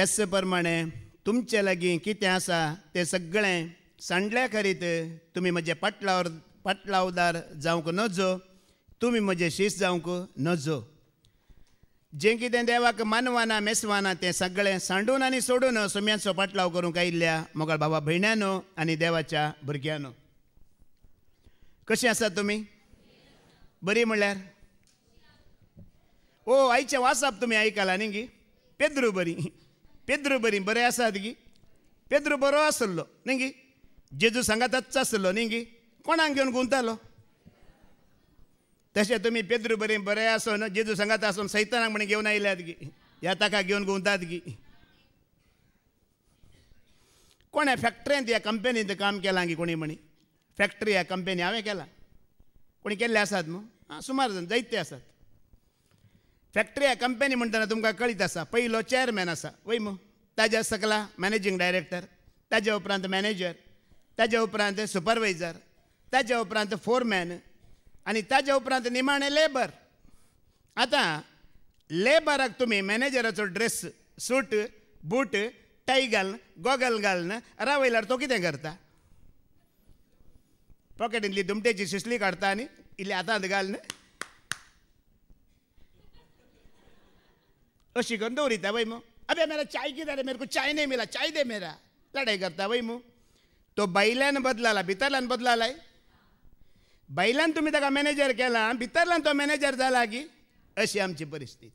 त्याच प्रमाणे तुमचे लागीं कितें आसा ते सगळें सांडल्या खरीत तुमी म्हजे पाटलावर पाटलावदार जावंक नजो तुमी म्हजे शीश जावंक नजो जें कितें देवाक मानवाना मेसवाना तें सगळें सांडून आनी सोडून सुम्याचो पाटलाव करूंक आयिल्ल्या मोगळ बाबा भयण्यानो आनी देवाच्या भुरग्यानो कशें आसा तुमी बरी म्हणल्यार ओ आयचें वाचप तुमी आयकलां न्ही गी पेद्रू बरी पेद्र बरी बरे आसात गी पेद्र बरो आसलो न्ही गी जेजू सांगातच आसलो न्ही गी कोणाक घेवन गुंतालो तशें तुमी पेद्र बरी बरें आसून जेजू सांगात आसून सैतानाक म्हण घेवन आयल्यात गी ह्या ताका घेवन गुंतात गी कोणें फॅक्टरींत या कंपनींत काम केलां गी कोणी म्हणी फॅक्टरी ह्या कंपनी हांवें केलां कोणी केल्ले आसात न्हू आं सुमार जाण जायते आसात फॅक्टरी कंपनी म्हणटना तुमकां कळीत आसा पयलो चॅरमॅन आसा वैमो ताज्या सकला मॅनेजींग डायरेक्टर ताज्या उपरांत मॅनेजर ताज्या उपरांत सुपरवायझर ताज्या उपरांत फोरमॅन आनी ताज्या उपरांत निमाणें लेबर आतां लेबराक तुमी मॅनेजराचो ड्रेस सूट बूट टाई घालन गॉगल घालन रावयल्यार तो कितें करता पॉकेटींतली दुमटेची शिसली काढता आनी इल्ली आतांत घाल अशी करून था वय मग अबे मेरा चाय किती रे मेरे को चाय नहीं मिला चाय दे मेरा लढाई करता वय मग तो बैलान बदलाला भितरल्यान बदलालाय बैलान तुम्ही ताका मॅनेजर केला भितरल्यान तो मॅनेजर झाला की अशी आमची परिस्थिती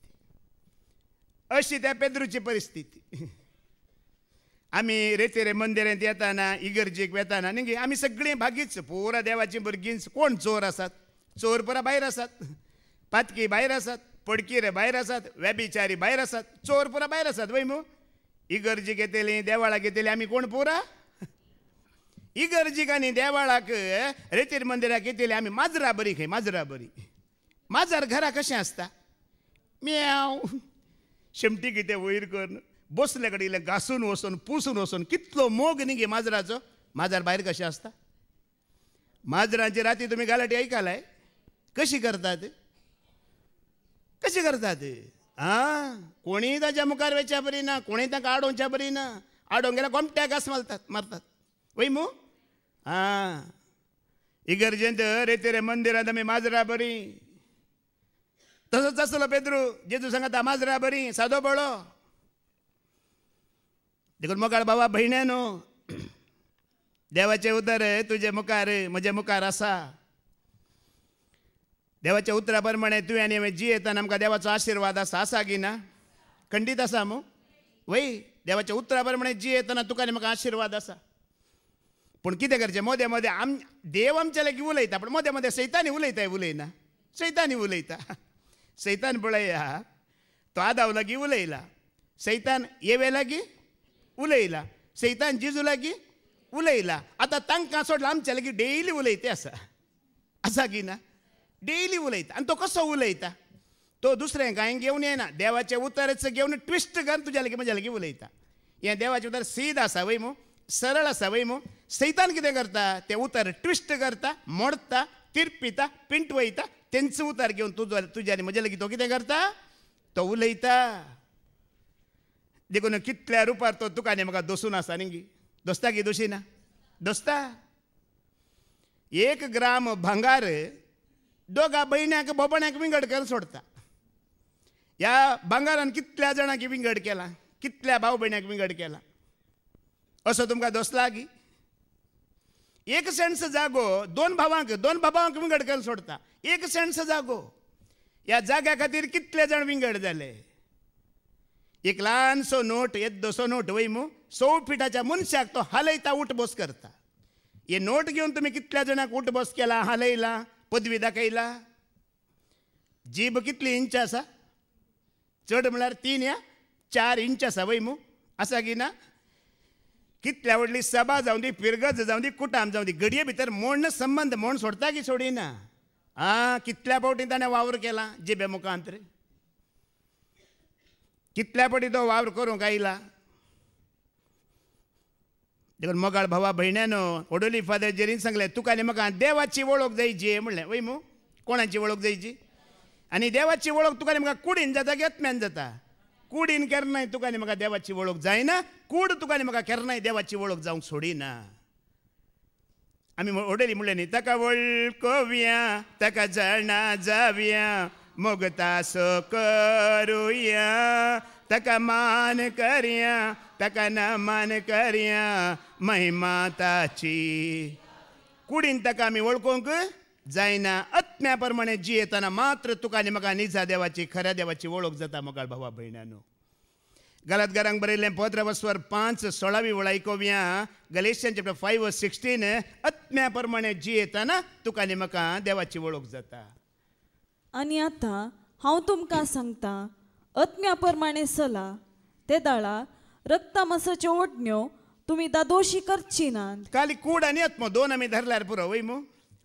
अशी त्या पेद्रूची परिस्थिती आम्ही रे मंदिरात येताना इगर्जेक वेताना न्ही आम्ही सगळे भागीच पुरा देवाची भुरगींच कोण चोर असतात चोर पुरा भायर असतात पातकी भायर असतात पडकिरे भायर आसात वेबिचारी भायर आसात चोर पुरा भायर आसात वय मू इगर्जी येतेली देवाळा येतेली आमी कोण पुरा इगर्जीक आनी देवाळाक रेतीर मंदिराक येतेली आमी माजरा बरी खंय माजरा बरी माजर घरा कशें आसता म्याव शेमटी कितें वयर कर बसले कडेन घासून वसून पुसून वसून कितलो मोग न्ही गे माजराचो माजर भायर कशें आसता माजरांची राती तुमी गालाटी ऐकालाय कशी करतात कशी करतात ते हा कोणी ताच्या मुखार वेच्या ना कोणी तांकां आडोवच्या ना आडोवन गेल्यार घास मारतात मारतात वय मू हा रे ते रे मंदिरात आमी माजरा बरी तसंच आसलो पेद्रू जेजू सांगत माजरा बरी सादो बळो देखून मुखार बाबा भयणे न्हू देवाचे उदर तुझे मुखार म्हजे मुखार असा देवाच्या उतरा प्रमाणे तुवें जी जियेतान आमकां देवाचो आशिर्वाद आसा आसा की ना खंडीत आसा मू वै देवाच्या उतरा जी जियेताना तुका आनी म्हाका आशिर्वाद आसा पूण कितें करचें मोदें आम देव आमच्या लागीं उलयता पूण मोदें मोदें सैतानी उलयताय उलयना सैतानी उलयता सैतान पळय हा तो आदाव लागीं उलयला सैतान येवे लागीं उलयला सैतान जिजू लागीं उलयला आतां तांकां सोडला आमच्या लागीं डेली उलयते आसा आसा की ना डेली उलयता आनी तो कसो उलयता तो दुसऱ्यांक हांवें घेवन येना देवाचे उतरच घेवन ट्विस्ट घालून तुज्या लागीं म्हज्या लागीं उलयता हें देवाचें उतर सीद आसा वय मू सरळ आसा वय मू सैतान कितें करता तें उतर ट्विस्ट करता मोडता तिरपिता पिंट वयता तेंचो उतार घेवन तुजो तुज्या म्हज्या तो कितें करता तो उलयता देखून कितल्या रुपार तो तुका आनी म्हाका दोसून आसा न्ही दोस्ता की दोशी ना दोस्ता एक ग्राम भांगार दोगा बहिण्याक बोबण्याक विंगड कर सोडता ह्या भांगारान कितल्या जाणांक विंगड केला कितल्या भाव भयण्याक विंगड केला असो तुमकां दोस लागी एक सेंस जागो दोन भावांक दोन भावांक विंगड कर सोडता एक सेंस जागो ह्या जाग्या खातीर कितले जाण विंगड जाले एक ल्हानसो नोट येद्दोसो नोट वय मू स फिटाच्या मनशाक तो हालयता उठबोस करता हे नोट घेवन तुम्ही कितल्या जाणांक बस केला हालयला पदवी दाखयला जीब कितली इंच आसा चड म्हळ्यार तीन या चार इंच आसा वै मू आसा की ना कितल्या व्हडली सभा जावं दी फिरगज जावं दी कुटाम जावं दी घडये भितर मोण संबंध मोण सोडता की सोडिना आं कितल्या फावटी ताणें वावर केला जिबे मुखांत कितल्या फावटी तो वावर करूंक आयला देखून मोगाळ भावा भयण्यानं ओडोली फादर जेरीन सांगलें तुका म्हाका देवाची ओळख जायची म्हणलें वय मू कोणाची ओळख जायची आणि देवाची ओळख तुका म्हाका कुडीन जाता गेतम्यान जाता कुडीन नाही तुका म्हाका देवाची वळख जायना कूड तुका म्हाका नाही देवाची ओळख जावंक सोडिना आमी ओडयली म्हणलें न्ही ताका वळखव्या ताका जाणा जाव्या મગતા સુકુરિયા તકમાન કરિયા તકન મન કરિયા મહી માતા ચી કુડીન તકામી ઓળકો જૈના આત્મા પરમને જીએ તના માત્ર તુકાને મગા નીસા દેવાચી ખરા દેવાચી ઓળખ જતા મગળ ભવા બઈનાનો ગલત ગરંગ બરે લે પોત્રવસવર 5 16વી વળાઈકો વ્યા ગલેશિયન ચેપ્ટર 5 16 આત્મા પરમને જીએ તના તુકાને મકા દેવાચી ઓળખ જતા आणि आता हांव तुमकां सांगता अत्म्या प्रमाणे चला ते दाळा रक्त मसाच्यो ओटण्यो तुम्ही दादोशी करची ना काली कूड आणि आत्मो दोन आम्ही धरल्यार पुरो वय मू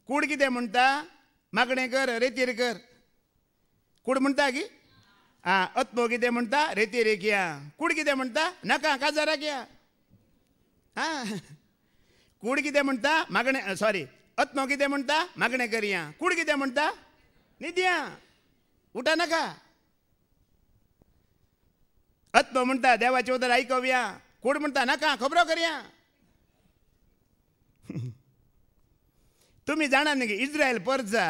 कूड कितें म्हणटा मागणें कर रेतीर कर कूड म्हणटा गी आ अत्मो कितें म्हणटा रेतीर एक या कूड कितें म्हणटा नाका काजाराक या आ कूड कितें म्हणटा मागणें सॉरी अत्मो कितें म्हणटा मागणें करया कूड कितें म्हणटा निद्या उठा नका आत्म म्हणता देवाचे उदर ऐकव्या कोण म्हणता नका खबरो करूया तुम्ही जाणा की इस्रायल परजा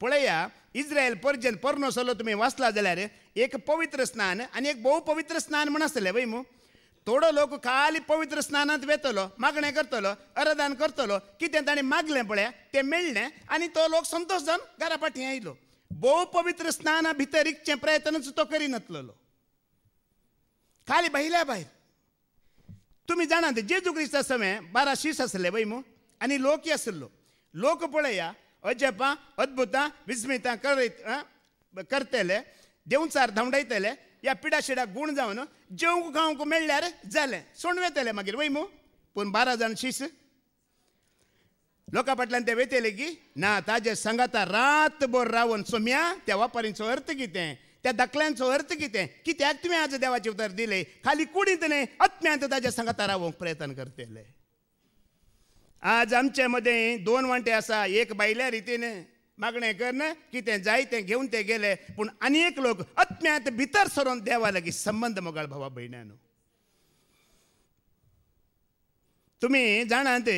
पळया इस्रायल परजेन परनो सल्लो तुम्ही वाचला जाल्यार एक पवित्र स्नान आणि एक बहुपवित्र पवित्र स्नान म्हण आसतलें पळय थोडो लोक खाली पवित्र स्नानांत वेतलो मागणें करतलो अरदान करतलो कितें ताणें मागलें पळय तें मेळ्ळें आनी तो लोक संतोश जावन घरा फाटीं आयलो भोव पवित्र स्नाना भितर इकचे प्रयत्नच तो करिनासलो खाली भायल्या भायर तुमी जाणार ते जेजू क्रिस्ता बारा शीस आसले पळय मू आनी लोकय आसलो लोक पळया अजपा अद्भुतां विस्मितां करत करतले देंवचार धांवडायतले ह्या पिडा शिडा गूण जावन जेवंक खावंक मेळ्ळ्यार जालें सोण वेतले मागीर वयमो पूण बारा जाण शिस लोकां फाटल्यान ते वेतले की ना ताजे सांगाता रातभर रावन सोम्या त्या वापारींचो अर्थ कितें त्या दाखल्यांचो अर्थ कितें कित्याक तुवें आज देवाचे उतर दिले खाली कुडींत न्हय आत्म्यांत ताज्या सांगाता रावंक प्रयत्न करतले आज आमचे मदें दोन वांटे आसा एक बायल्या रितीन मागणें करणं की ते जाय ते घेऊन ते गेले पूण आनी एक लोक अत्म्यांत भितर सरून देवा लागीं संबंद मोगाळ भावा भयण्यानो तुम्ही जाणा ते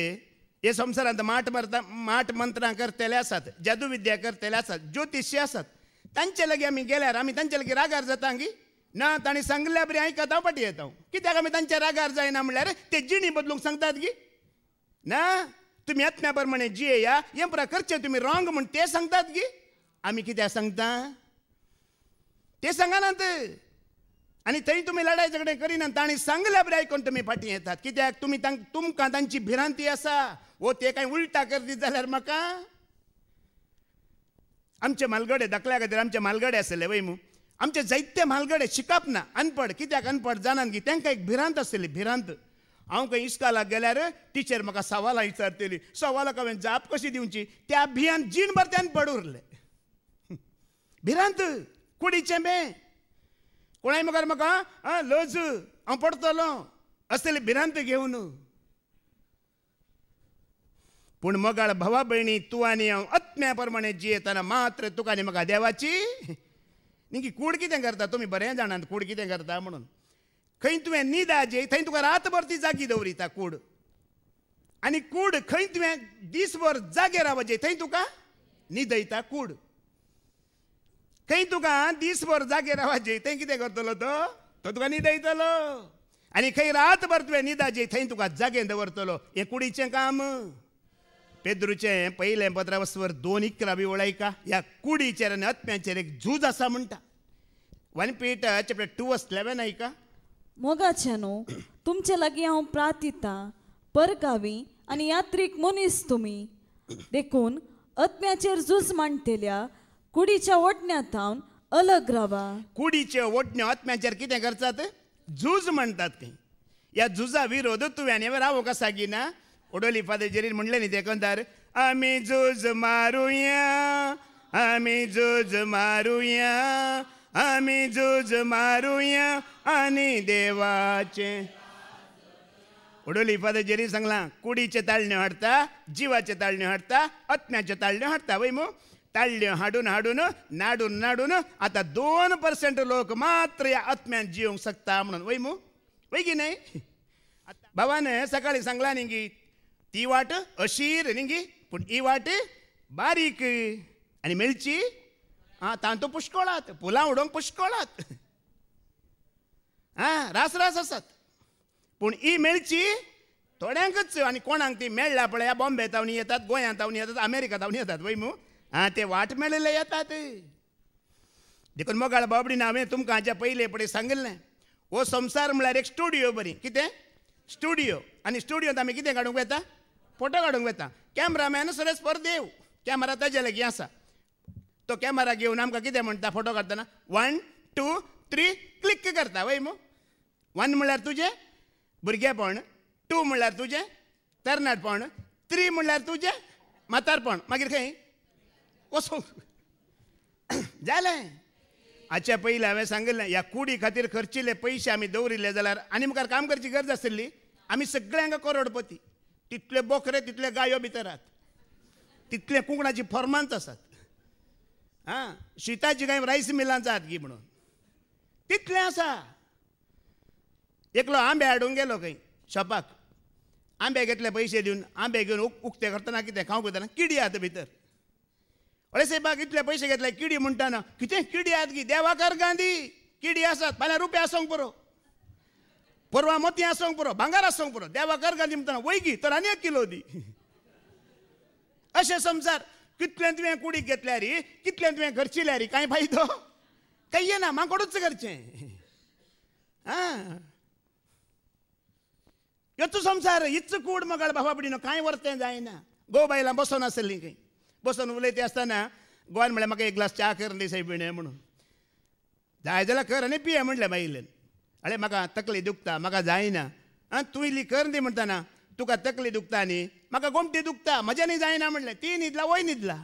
हे संसारात माट मरता माट मंत्रां करतेले आसात जादू विद्या करतेले आसात ज्योतिशी आसात तांचे लागीं आमी गेल्यार आमी तांचे लागीं रागार जाता की ना ताणी सांगल्या बरी आयकत हांव फाटी येता कित्याक आमी तांच्या रागार जायना म्हणल्यार ते जिणी बदलूंक सांगतात की ना तुम्ही येत्म्या प्रमाणे जियेया हे प्रकारचे तुमी रॉंग म्हण ते सांगतात की आम्ही कित्याक सांगता ते सांगनात आणि थंय तुम्ही लढाई झगडे करिनात आणि सांगल्या बरे ऐकून तुमी फाटीं येतात कित्याक तुम्ही तांक तुमकां तांची भिरांती असा वो हो, ते काही उलटा करतीत जाल्यार म्हाका आमचे मालगडे दाखल्या खातीर आमचे मालगडे असले वय आमचे जैत्य मालगडे शिकप ना अनपड कित्याक अनपड जाणान की तेंकां एक भिरांत आसली भिरांत खंय इस्काला गेल्यार टिचर म्हाका सवालां विचारतली सवालाक हांवें जाप कशी दिवची त्या भियान जीण त्यान पडूर उरलें भिरांत कुडीचें बे कोणाय मुखार म्हाका आं लज हांव पडतलो असले भिरांत घेवन पूण मगाळ भावा भयणी तूं आनी हांव आत्म्या प्रमाणे जियेताना मात्र तुका आनी म्हाका देवाची न्ही की कूड कितें करता तुमी बरें जाणात कूड कितें करता म्हणून खंय तुवें न्हीद आजे थंय तुका रातभर ती जागी दवरिता कूड आनी कूड खंय तुवें दीसभर जागे रावचे थंय तुका न्हिदयता कूड खंय तुका दीसभर जागे रावचे थंय कितें करतलो तो तो तुका न्हिदयतलो आनी खंय रातभर तुवें न्हिदाचे थंय तुका जागे दवरतलो हे कुडीचें काम पेद्रुचें पयलें पत्रावस्वर दोन इकरा बी वळयका ह्या कुडीचेर आनी अत्म्याचेर एक झूज आसा म्हणटा one Peter chapter two verse eleven आयका मोगाच्यानो तुमचे लागी हांव प्रार्थिता परगावी आनी यात्रीक मनीस तुमी देखून अत्म्याचेर झूज मांडटेल्या कुडीच्या वडण्यांतावन अलग रावा कुडीचे वडण्या आत्म्याचेर कितें करतात झूज म्हणतात ते या झुजा विरोध तुवें रावो कसा की ना उडोली फादरजेरीन म्हणलें न्ही ते आमी झूज मारुया आमी झूज मारुया आमी झूज मारुया आणि देवाचे उडोली पद जेरी सांगला कुडीचे ताळणे हाडता जीवाचे ताळणे हाडता आत्म्याचे ताळणे हाडता वै मग ताळणे हाडून हाडून नाडून नाडून आता दोन पर्सेंट लोक मात्र या आत्म्यात जिवंक शकता म्हणून वै वैगी वै की नाही बाबाने सकाळी सांगला निंगी ती वाट अशीर निंगी पण ही वाट बारीक आणि मिरची हा तांतो पुष्कळात पुलां उडोवंक पुष्कळात आ रास रास पण पूण ही मेळची थोड्यांकच आणि कोणाक ती मेळ्ळ्या पळय बॉम्बे तावणी येतात गोंयांत तावणी येतात अमेरिका तावणी येतात वय मू आं ते वाट मेळले येतात देखून मोगाळ बाबडीन हांवें तुमकां हाच्या पयले पळय सांगिल्लें हो संसार म्हळ्यार एक स्टुडिओ बरी कितें स्टुडिओ आनी स्टुडिओंत आमी कितें काडूंक वेता फोटो काडूंक वेता कॅमेरामॅन सरस पर देव कॅमेरा ताजे लागीं आसा तो कॅमेरा घेवन आमकां कितें म्हणटा फोटो काडटना वन टू त्री क्लिक करता वय मू वन म्हणल्यार तुजें भुरगेपण टू म्हळ्यार तुजें तरणाटपण थ्री म्हणल्यार तुजें म्हातारपण मागीर खंय वचूं जालें हाच्या पयलीं हांवें सांगिल्लें ह्या कुडी खातीर खर्चिले पयशे आमी दवरिल्ले जाल्यार आनी मुखार काम करची गरज आशिल्ली आमी सगळ्यांक करोडपती तितले बोकरे तितले गायो भितरात तितले कुंकणाची फॉर्मांत आसात आं शिताची काय रायस मिलांत जात गी म्हणून तितलें आसा एकलो आंबे हाडून गेलो खंय शॉपाक आंबे घेतले पयशे दिवन आंबे घेवन उक्ते करतना कितें खावंक वयताना किडी आता भितर अळे साहेबाक इतले पयशे घेतले किडी म्हणटाना कितें किडी आहात गी देवाकार गांधी किडी आसात फाल्यां रुपया आसोंक पुरो परवां मोती आसोंक पुरो भांगार आसोंक पुरो देवाकार गांधी म्हणटाना वयगी तर आनी एक किलो दी अशें समजार कितलें तुवें कुडीक घेतल्यारी कितलें तुवें खर्चिल्यारी कांय फायदो काही ना करचें करचे योच संसार इच्छू कूड मग बाबा बुडीन काय वर ते जायना गो बैलां बसून असली बसून उलता असताना गोवां म्हणलं एक ग्लास चा कर देणे म्हणून जाय ज आणि पिये म्हटले बैले अरे मला तकली दुखता मला जायना तू इली कर दी म्हणताना तुका तकली दुखता नी गोमटी दुखता मजेनी जायना म्हणले ती निदला वोही निदला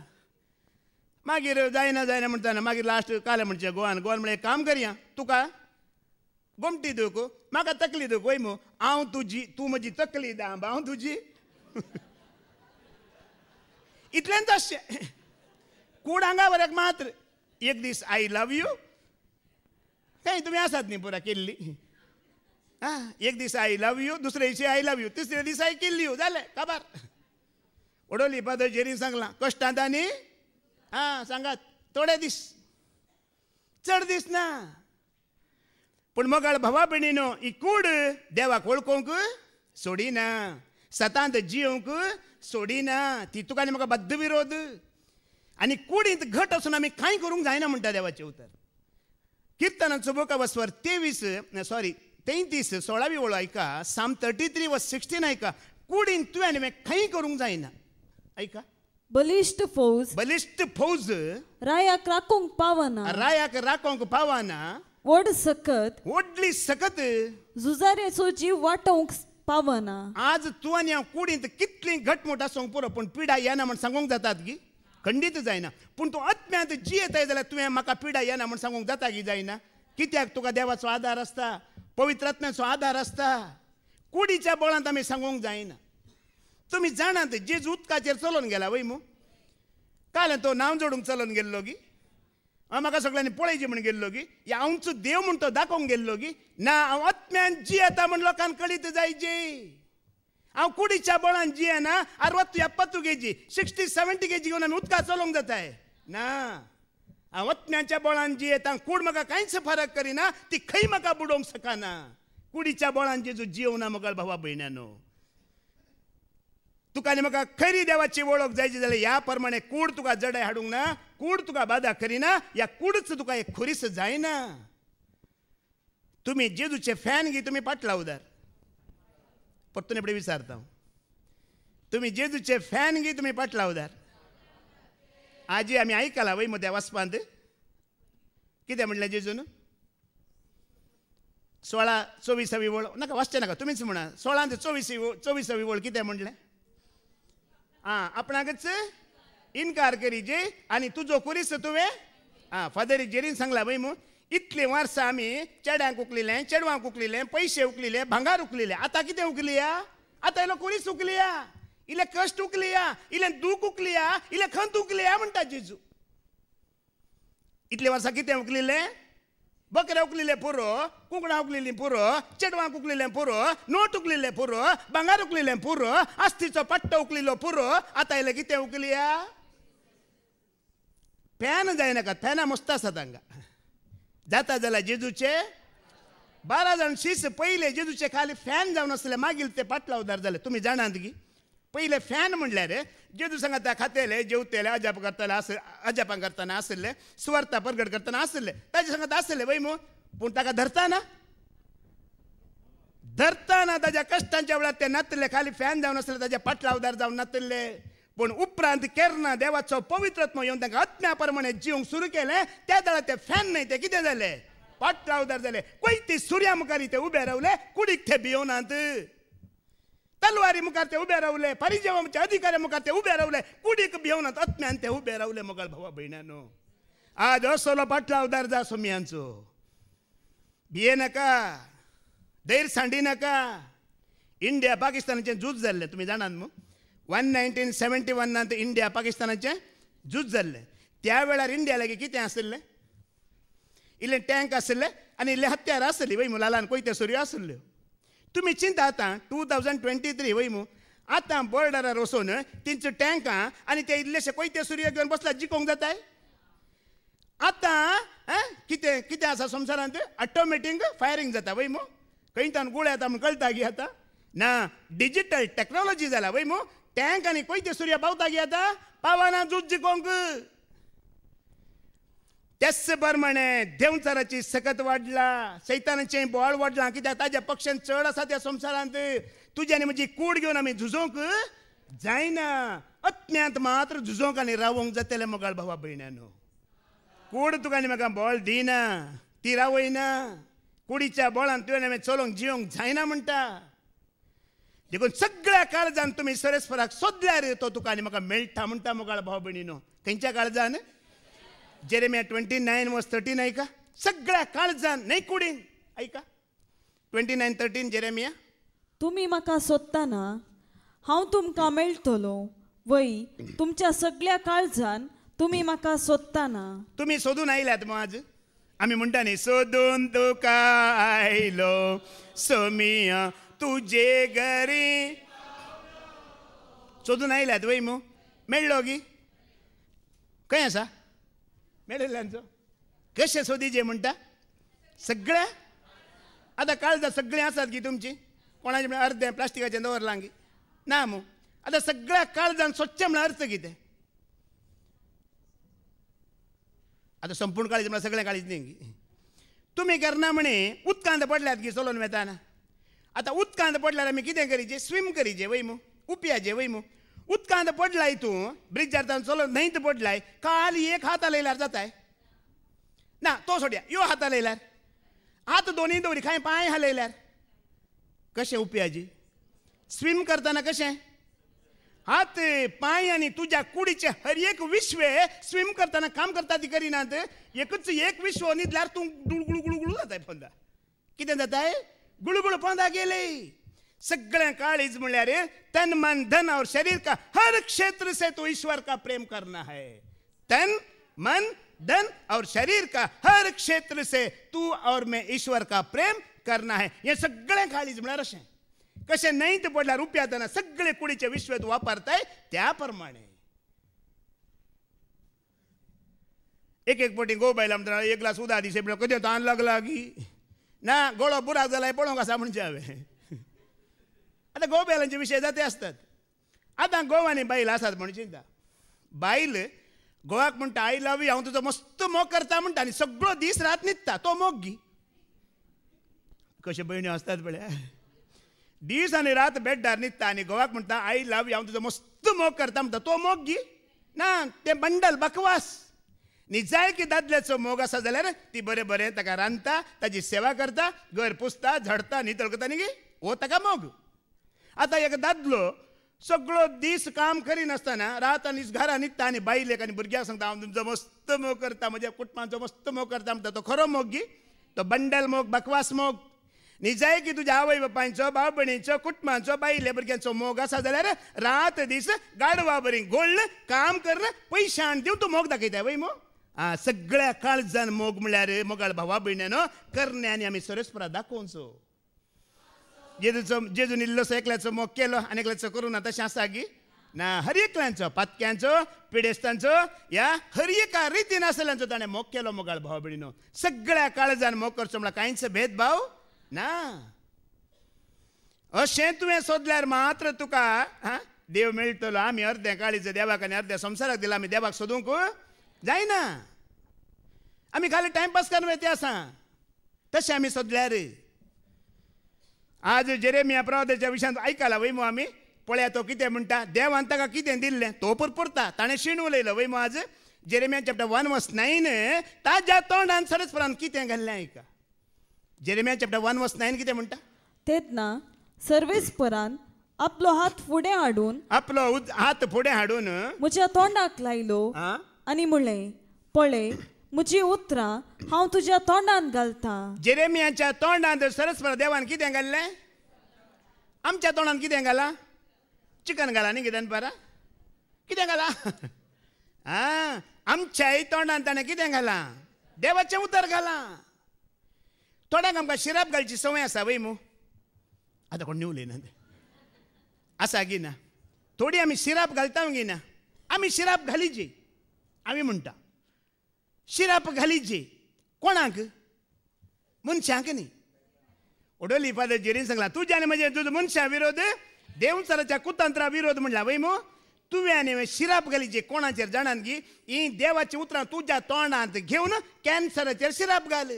मागीर जायना जायना म्हणटाना मागीर लास्ट काले म्हणचें गोवान गोवान म्हणलें एक काम करया तुका गोमटी दोकू म्हाका तकली दोकू वय मो हांव तुजी तूं म्हजी तकली दा हांव तुजी इतलेंच तशें कूड हांगा बऱ्याक मात्र एक दीस आय लव यू काय तुमी आसात न्ही पुरा केल्ली आ एक दीस आय लव यू दुसरे दिशी आय लव यू तिसरे दिसा आय केल्ली यू जालें काबार उडोली पातळ जेरी सांगलां कश्टांत आनी हां सांगा थोडे दिस चढ दीस ना पण मग भावा भयणीनो ही कूड देवाक वळखूंक सोडिना सतांत जिवंक सोडिना ती तुका आनी म्हाका बद्द विरोध आनी कूडींत घट आसून आमी कांय करूंक जायना म्हणटा देवाचे उतर किर्तनाचो बुक वस्वर तेवीस सॉरी तेहतीस सोळावी ओळ आयका साम थर्टी थ्री व सिक्स्टीन आयका कुडीन तुवें मी खंय करूंक जायना आयका बलिष्ठ फौज బలిష్ట फौज रायाक राखोंक पावना रायाक राखोंक पावना ओड सकत ओडली सकत झुजारेचो जीव వాటోంగ్ पावना आज तू आणि कुडींत कितली घटमूट आसूंक पुरो पूण पिडा येना म्हण सांगूंक जातात की खंडीत जायना पूण तूं आत्म्यांत जियेताय जाल्यार तुवें म्हाका पिडा येना म्हण सांगूंक जाता की जायना कित्याक तुका देवाचो आधार आसता पवित्रात्म्याचो आधार आसता कुडीच्या बळांत आमी सांगूंक जायना तुमी जाणात जेज उदकाचेर चलोन गेला वय मू काल तो नांव जोडूंक चलोन गेल्लो गी हांव म्हाका सगळ्यांनी पळयची म्हण गेल्लो गी या देव म्हूण तो दाखोवंक गेल्लो गी ना हांव आत्म्यान जियेता म्हण लोकांक कळीत जायची हांव कुडीच्या बळान जियेना अरवत्तू पत्तू केजी सिक्स्टी सेवन्टी केजी घेवन आमी उदका चलोवंक जाताय ना हांव आत्म्याच्या बळान जियेता कूड म्हाका कांयच फरक करिना ती खंय म्हाका बुडोवंक सकाना कुडीच्या बळान जेजू जीवना मग भावा भयण्यानो तुका न्ही म्हाका खरी देवाची वळख जायची जाल्यार ह्या प्रमाणे कूड तुका जडाय हाडूंक ना कूड तुका बादा करिना या कूडच तुका एक खुरीस जायना तुम्ही जेजूचे फॅन घे तुम्ही पाटला उदार परतून एपडे विचारता तुम्ही जेजूचे फॅन घे तुम्ही पाटला उदार आजी आम्ही ऐकला वय मध्ये वसपांत कितें म्हटलें जेजून सोळा चोवीसावी वळ नका वाचचें नका तुम्हीच म्हणा सोळा ते चोवीस चोवीसावी वळ कितें म्हटलं आपणागच इन्कार करीजे आणि तुजो कुरीस तुवे हा फादरी जेरीन सांगला बाई मग इतले वर्सां आमी चेड्यांक उकलिले चेडवांक उकलिले पैसे उकलिले भांगार उकलिले आतां कितें उकलिया आता इलो कुरीस उकलिया इले कश्ट उकलिया इले दूख उकलिया इले खंत उकलिया म्हणटा जेजू इतले वर्ष कितें उकलिलें बकऱ्या उकलिले पुरो कुंकणा उकलिली पुरो चेडवां उकलिले पुरो नोट उकलिले पुरो भंगार उकलिले पुरो आस्तीचो पट्टो उकलिलो पुरो आतां इल्लें कितें उकलिया फॅन जायनाका फॅना मस्त आसात हांगा जाता जाल्यार जेजूचे बारा जाण शीस पयले जेजूचे खाली फॅन जावन आसले मागील ते पाटला उदार जाले तुमी जाणात गी पहिले फॅन म्हणले रे जेजू सांगता खातेले जेवतेले अजाप करताले आस अजापान करताना आसले सुवार्था परगट करताना आसले ताजे सांगता आसले बाई मो पूण ताका धरताना धरताना ताज्या कश्टांच्या वेळार ते नातले खाली फॅन जावन आसले ताज्या पाटलावदार जावन नातले पूण उपरांत केरना देवाचो पवित्रत्म येवन तांकां आत्म्या प्रमाणे जिवंक सुरू केले त्या दळा ते फॅन न्हय ते कितें जाले पाटलावदार जाले ती सुर्या मुखारी ते उबे रावले कुडीक ते भियोनात तलवारी मुखार ते उभे रावले परिजेवाच्या अधिकाऱ्या मुखार ते उभे रावले कुडीक भिवनात आत्म्यान ते उभे रावले मोगल भावा भयणानो आज असलो उदार जा सोमियांचो भिये नका धैर सांडी नका इंडिया पाकिस्तानचे झूज झाले तुम्ही जाणात मु वन नायन्टीन सेव्हन्टी वनांत इंडिया पाकिस्तानचे झूज झाले त्या वेळार इंडिया लागीं कितें आशिल्लें इल्लें टँक आशिल्ले आणि इल्ले हत्यार आसली भाई मुलालान कोयत्यो सूर्य आसल्यो तुम्ही चिंता आता टू थावजंड ट्वेंटी थ्री वय आता आतां बोर्डरार वचून तिंचे टँकां आनी ते इल्लेशे कोयते सूर्य घेऊन बसला जिकोंक जाताय आता कितें कितें आसा संसारात ऑटोमॅटीक फायरिंग जाता वय मू खंयच्यान गुळ येता म्हूण कळटा गी आता ना डिजिटल टेक्नॉलॉजी जाला वय टँक आनी कोयते सूर्य पावता गी आता पावना झूज जिकोंक त्याच म्हणे देवचाराची सकत वाढला सैतानाचे वाढला वाढला कित्याक ताज्या पक्षान चढ असा त्या संवसारांत तुझ्याने म्हजी कूड घेऊन आमी झुजोवंक जायना अज्ञात मात्र झुजोक आणि रावोंक जातले मोगाळ भावा भयणानो कूड तुका आनी म्हाका बोळ दिना ती रावयना कुडीच्या बोळान तुवें हांवें चलोवंक जिवंक जायना म्हणटा देखून सगळ्या काळजान तुमी सरेस्पराक सोदल्यार तो तुका आनी म्हाका मेळटा म्हणटा मोगाळ भाव भयणीनो खंयच्या काळजान जेरेमिया ट्वेंटी नाईन व थर्टीन ऐका सगळ्या काळजान नाही कुडीन ऐका ट्वेंटी नाईन थर्टीन जेरेमिया तुम्ही म्हाका सोदताना हांव तुमकां मेळटलो वै तुमच्या सगळ्या काळजान तुम्ही म्हाका सोदताना तुम्ही सोदून आयल्यात आज आम्ही म्हणटा न्ही सोदून तुका आयलो सोमिया तुझे घरी सोदून आयल्यात वही मग मेळ्ळो गी खंय आसा मेळिल्ल्यांचो कशें सोदी जे सगळ्या आता आतां काळजा सगळे आसात की तुमची कोणाचे म्हणजे अर्धे प्लास्टिकाचे दवरलां की ना मग आतां सगळ्या काळजान स्वच्छ म्हणजे अर्थ कितें आता संपूर्ण काळजी सगळ्या सगळें काळजी न्ही तुम्ही करना म्हणे उदकांत पडल्यात की चलोन वेताना आता उदकांत पडल्यात आमी कितें करीचे स्विम करीचे वैमू उपयाचे वैमू उदकांत पडलाय तू ब्रिजार चलो न्हंयत पडलाय काल एक हात हालयल्यार जाताय ना तो सोडया यो हात हालयल्यार हात दोन्ही दवरी खाय पांय हालयल्यार कशें उपयाजी स्विम करताना कशें हात पांय आनी तुज्या कुडीचे हर एक विश्वे स्विम करताना काम करता ती करिनात एकच एक विश्व न्हिदल्यार तूं गुळगुळ गुळगुळ जाताय पोंदा कितें जाताय गुळगुळ पोंदा गेले सगळ्या काळीज रे तन मन धन और शरीर का हर क्षेत्र से तू ईश्वर का प्रेम करना है तन मन धन और शरीर का हर क्षेत्र से तू और मैं ईश्वर का प्रेम करना है हे सगळे काळीज म्हणल्यार कसे नाही ते पडला रुपया सगळे कुडीचे विश्व तू वापरताय त्याप्रमाणे एक एक पटी गो बायला एक ग्लास उदा दिसे कधी ताण लागला की ना गोळा बुरा झालाय पळोवंक आसा म्हणजे हवे आता गोबैलांचे विषय जाते आसतात आतां गोवांनी बैल आसात म्हणून चिंता बायल गोवाक म्हणटा आय लव यू हांव तुजो मस्त मोग करता म्हणटा आनी सगळो दीस रात न्हिदता तो मोग घे कश्यो भयण्यो असतात पळय दीस आनी रात बेड्डार न्हिदता आनी गोवाक म्हणटा आय लव यू हांव तुजो मस्त मोग करता म्हणटा तो मोग घे ना ते बंडल बकवास नी जाय की दादल्याचो मोग आसा जाल्यार ती बरें बरें ताका रांदता ताजी सेवा करता घर पुसता झडता नितळ करता न्ही हो ताका मोग आता एक दादलो सगळो दीस काम करिनासतना रात आनी घरा निघता आनी बायलेक आनी भुरग्यांक सांगता हांव तुमचो मस्त मोग करता म्हज्या कुटुंबांचो मस्त मोग करता म्हणटा तो खरो मोग गी तो बंडल मोग बकवास मोग न्ही जाय की तुज्या आवय बापायचो भाव भयणीचो कुटुंबांचो बायले भुरग्यांचो मोग आसा जाल्यार रात दीस गाडवा बरी गोल्ड काम कर पयशान देऊ तूं मोग दाखयता वय मोग आ सगळ्या काळजान मोग म्हणल्यार मोगाळ भावा भयण्यानो करण्यानी आमी सरस्परा दाखोवचो जेजूचं जेजून इल्लंसो एकल्याचं मोग केलं आणि एकल्याचं करून आता की ना हर एकल्यांचं पातक्यांचं पिडेस्तांचं या हर एका रितीन आसल्यांचो ताणें मोग केलो मोगाळ भाव बिणीनो सगळ्या काळजान मोग करतो म्हणा कांयच भेदभाव ना अशें तुवें सोदल्यार मात्र तुका हा देव मेळटलो आमी अर्द्या काळीचं देवाक आनी अर्ध्या संसाराक दिला आमी देवाक सोदूंक जायना आमी खाली टायमपास करून येते आसा तशें आमी सोदल्यार रे आज जेरेमिया प्रवादाच्या विषयांत आयकला वैमो आम्ही पळया तो कितें म्हणटा देवान ताका कितें दिल्लें तो पुरता ताणें शीण उलयलो वैमो आज जेरेमिया चॅप्टर वन वस नायन ताज्या तोंडान सरस्परान कितें घाल्लें ऐका जेरेमिया चॅप्टर वन वस नायन कितें म्हणटा ना सर्वेस्परान आपलो हात फुडें हाडून आपलो हात फुडें हाडून म्हज्या तोंडाक लायलो आनी म्हणलें पळय म्हजी उतरां हांव तुज्या तोंडांत घालता जेरेमियाच्या तोंडांत सरस्वर देवान कितें घाल्लें आमच्या तोंडान कितें घालां चिकन घाला न्ही कितें कितें घाला आं आमच्याय तोंडान ताणें कितें घालां देवाचें उतर घालां थोड्यांक आमकां शिराप घालची संवय आसा वय मू आतां कोण ते आसा गिना थोडी आमी शिराप घालता गीना आम्ही आमी शिराप घालिची आमी म्हणटा शिराप ಗಲೀಜಿ कोणाक मनशांक न्ही उडोली फादर जेरीन सांगला तुज्यान म्हणजे तुजो मनशा विरोध देवसराच्या कुतंत्रा विरोध म्हणला वै तुम्ही तुवें शिराप घाली जे कोणाचेर जाणान गी ही देवाची उतरां तुज्या तोंडांत घेवन कॅन्सराचेर शिराप घाल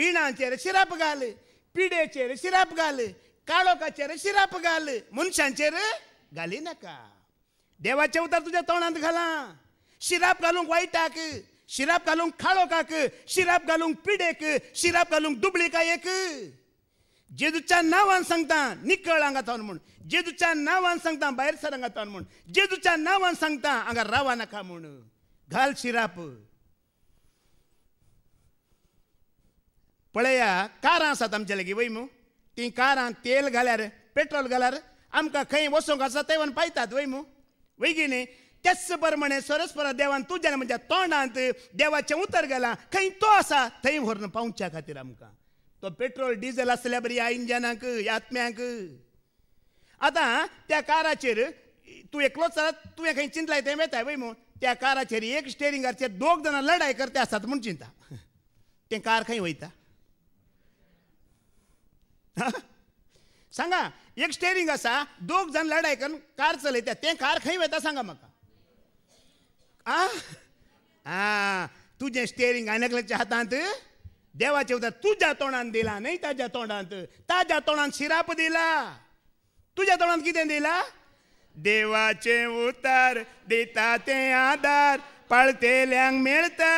रिणाचेर शिराप घाल पिडेचेर शिराप घाल काळोखाचेर शिराप घाल मनशांचेर घाली नाका देवाचें उतार तुज्या तोंडांत घाला शिराप घालूंक वायटाक शिराप घालूंक खाळो काक शिराप घालूंक पिडेक शिराप घालूंक एक जेजूच्या नांवान सांगता निकळ हांगा थावन म्हूण जेजूच्या नांवान सांगता भायर सर हांगा थावन म्हूण जेजूच्या नांवान सांगता हांगा रावा नाका म्हूण घाल शिराप पळया कारां आसात आमचे लागीं वय ती कारां तेल घाल्यार पेट्रोल घाल्यार आमकां खंय वसोंक आसा थंय पायतात वय वैगी वय न्ही त्याच प्रमाणे सरस्पर देवान तुज्यान म्हणजे तोंडांत उतर गेला खंय तो आसा थंय व्हरून पावच्या खातीर आमकां तो पेट्रोल डिझेल आसल्या बरी ह्या इंजनाक आत्म्याक आत्म्यांक आतां त्या काराचेर तूं एकलोच तुवें खंय चिंतलाय तें वेता वय म्हूण त्या काराचेर एक स्टेरिंगाचेर दोग जाणां लढाय करते आसात म्हूण चिंता तें कार खंय वयता सांगा एक स्टेरिंग आसा दोग जाण लढाय करून कार चलयता तें कार खंय वयता सांगा म्हाका आ आ तुझे स्टेरिंग आनकल्याच्या हातांत देवाचे उदा तुझ्या तोंडान दिला नाही ताज्या तोंडात ताज्या तोंडान शिराप दिला तुझ्या तोंडान कितें दिला देवाचे उतार दिता ते आदार पळतेल्यांक मेळटा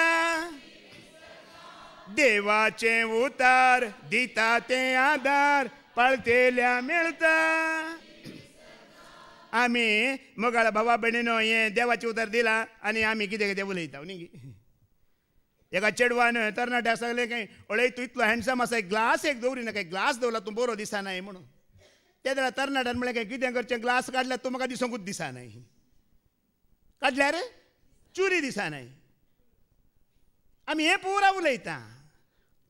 देवाचे उतार दिता ते आदार पळतेल्या मेळटा आम्ही मगाला भावा बहिणीनो हे देवाची उतर दिला आणि आम्ही कितें कितें उलयता न्ही एका चेडवान तरणाट्या सगळे काही ओळय तू इतलो हँडसम आसा एक ग्लास एक दवरी ना ग्लास दवरला तूं बरो नाही म्हणून ते जाल्यार तरणाट्यान म्हणलें काय कितें करचें ग्लास काडल्यार तूं म्हाका दिसूंकूच दिसाना रे चुरी नाही आम्ही हे पुरा उलयता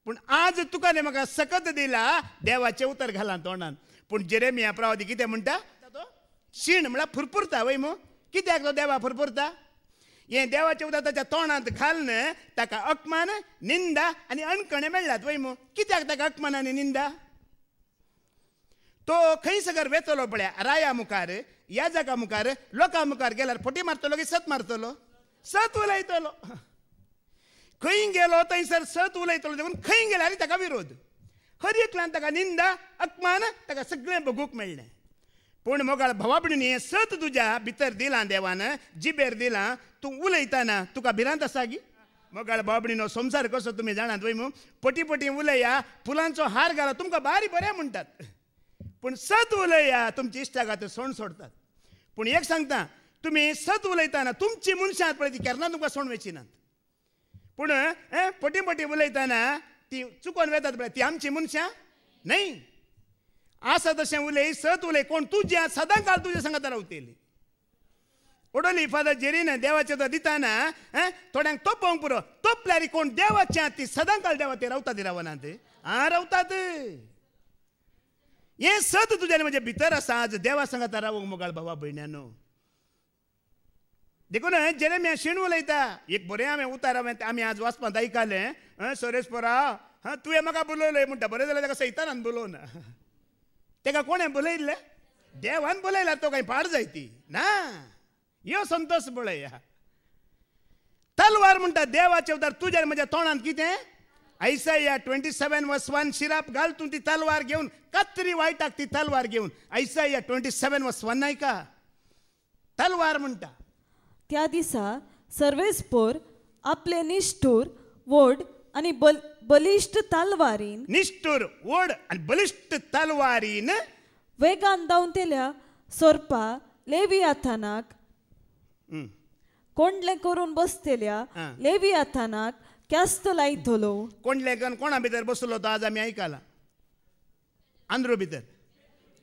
पूण आज तुका म्हाका सकत दिला देवाचें उतर घाला तोंडान पूण जेरेमिया प्रवादी कितें म्हणटा शीण म्हळ्यार फुरफुरता वय मो कित्याक तो देवा फुरफुरता हे देवाचें उदक ताच्या तोंडांत घालन ताका अकमान निंदा आनी अणकणे मेळ्ळ्यात वय मो कित्याक ताका अपमान आनी निंदा तो खंयसर वेतलो पळया राया मुखार या जागा मुखार लोकां मुखार गेल्यार फटी मारतलो की सत मारतलो सत उलयतलो खंय गेलो थंयसर सत उलयतलो देखून खंय गेल्यार ताका विरोध हर एकल्यान ताका निंदा अपमान ताका सगळें भोगूंक मेळ्ळें पूण मोगाळ भवाबणीने सत तुज्या भितर दिला देवान जिबेर दिला तूं उलयतना तुका भिरांत आसा गी मोगाळ नो संसार कसो तुमी जाणात वय मू पटी पटी उलया फुलांचो हार घाला तुमकां बारी बरें म्हणटात पूण सत उलया तुमच्या इश्टाक आतां सोण सोडतात पूण एक सांगता तुमी सत उलयताना तुमची मनशां पळय ती केन्ना तुमकां वेची वेचिनात पूण पटी पटी उलयतना ती चुकोन वेतात पळय ती आमची मनशां न्हय ಆ ಸದಸ್ಯ उले सत उले कोण तुझ्या काल तुझ्या संगत रावतली ओडोली फादर जेरीन देवाच्या तो दिताना थोड्यांक तोपोवंक पुरो लारी कोण देवाच्या ती काल देवा ते रावतात रावना ते आ रावतात हे सत तुझ्याने म्हणजे भितर आसा आज देवा संगत रावूंक मोगाळ भावा भयण्यानो देखून जेरे मी शिण उलयता एक बरें हांवें उतार हांवें आमी आज वाचपा दायकाले सोरेश पोरा तुवें म्हाका बुलयलें म्हणटा बरें जाल्यार ताका सैतानान बुलोवना तेका कोणें बोलयल्लें देवान बोलयला तो काय पाड जायती ना यो संतोष बोलाय तलवार म्हणटा देवाचे उदार तुज्या म्हज्या तोंडात कितें ऐसा या ट्वेंटी सेवन वस वन शिराप घाल तूं ती तलवार घेऊन कत्री वायटाक ती तलवार घेऊन ऐसा या ट्वेंटी सेवन वस वन का तलवार म्हणता त्या दिसा सर्वेस्पोर आपले निष्ठूर वोड आणि बल बलिष्ठ तलवारीन निष्ठुर ओढ आणि बलिष्ठ तलवारीन वेगान तेल्या सोरपा आथानाक कोंडले करून बसतेल्या लेवी आथानाक कॅस्त लायतलो कोंडले करून कोणा भितर बसलो तो आज आम्ही ऐकाला आंध्रो भितर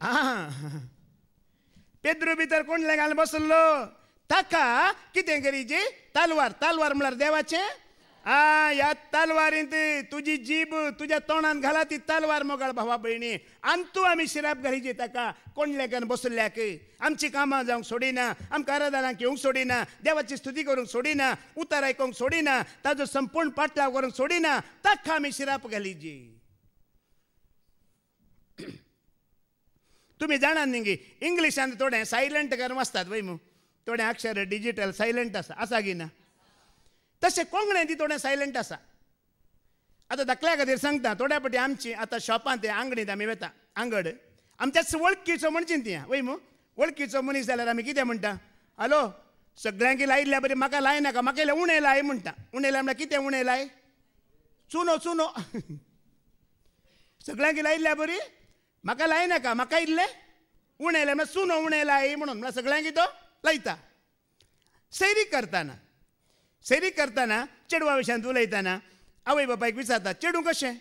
हा पेद्रो भितर कोंडले घालून बसलो ताका किती करीचे तलवार तलवार म्हळ्यार देवाचे आ या तलवारींत तुझी जीब तुझ्या तोंडात घाला ती तलवार मोगळ भावा भयणी तूं आम्ही शिराप कोण ताका बसल्या बसल्याक आमची कामां जावंक सोडिना आमकां आराधनाक येवंक सोडिना देवाची स्तुती करूंक सोडिना उतार आयकूंक सोडिना ताजो संपूर्ण पाठलाव करूंक सोडिना ताका आमी शिराप जी तुम्ही नाही न्ही इंग्लिशान थोडे सायलंट करून वाचतात वै मू थोडे अक्षर डिजिटल सायलंट आसा आसा की ना तशें ती थोडे सायलंट आसा आतां धाकल्या खातीर सांगता थोड्या पटी आमची आतां शॉपांत आंगणीत आमी वेता आंगड आमच्याच वळखीचो म्हणजे ती वय मू वळखीचो मनीस जाल्यार आमी कितें म्हणटा हॅलो सगळ्यांकी लायिल्ल्या बरी म्हाका लायनाका म्हाका इल्लें उणें लाय म्हणटा उणें लाय म्हणल्यार कितें उणें लाय चुनो चुनो सगळ्यांकी लायिल्ल्या बरी म्हाका लायनाका म्हाका इल्लें उणें लाय म्हणल्यार चुनो उणें लाय म्हणून म्हळ्यार सगळ्यांकी तो लायता सैरी करताना सैरी करताना चेडवा विशांत उलयताना आवय बापायक विचारतात चेडू कशें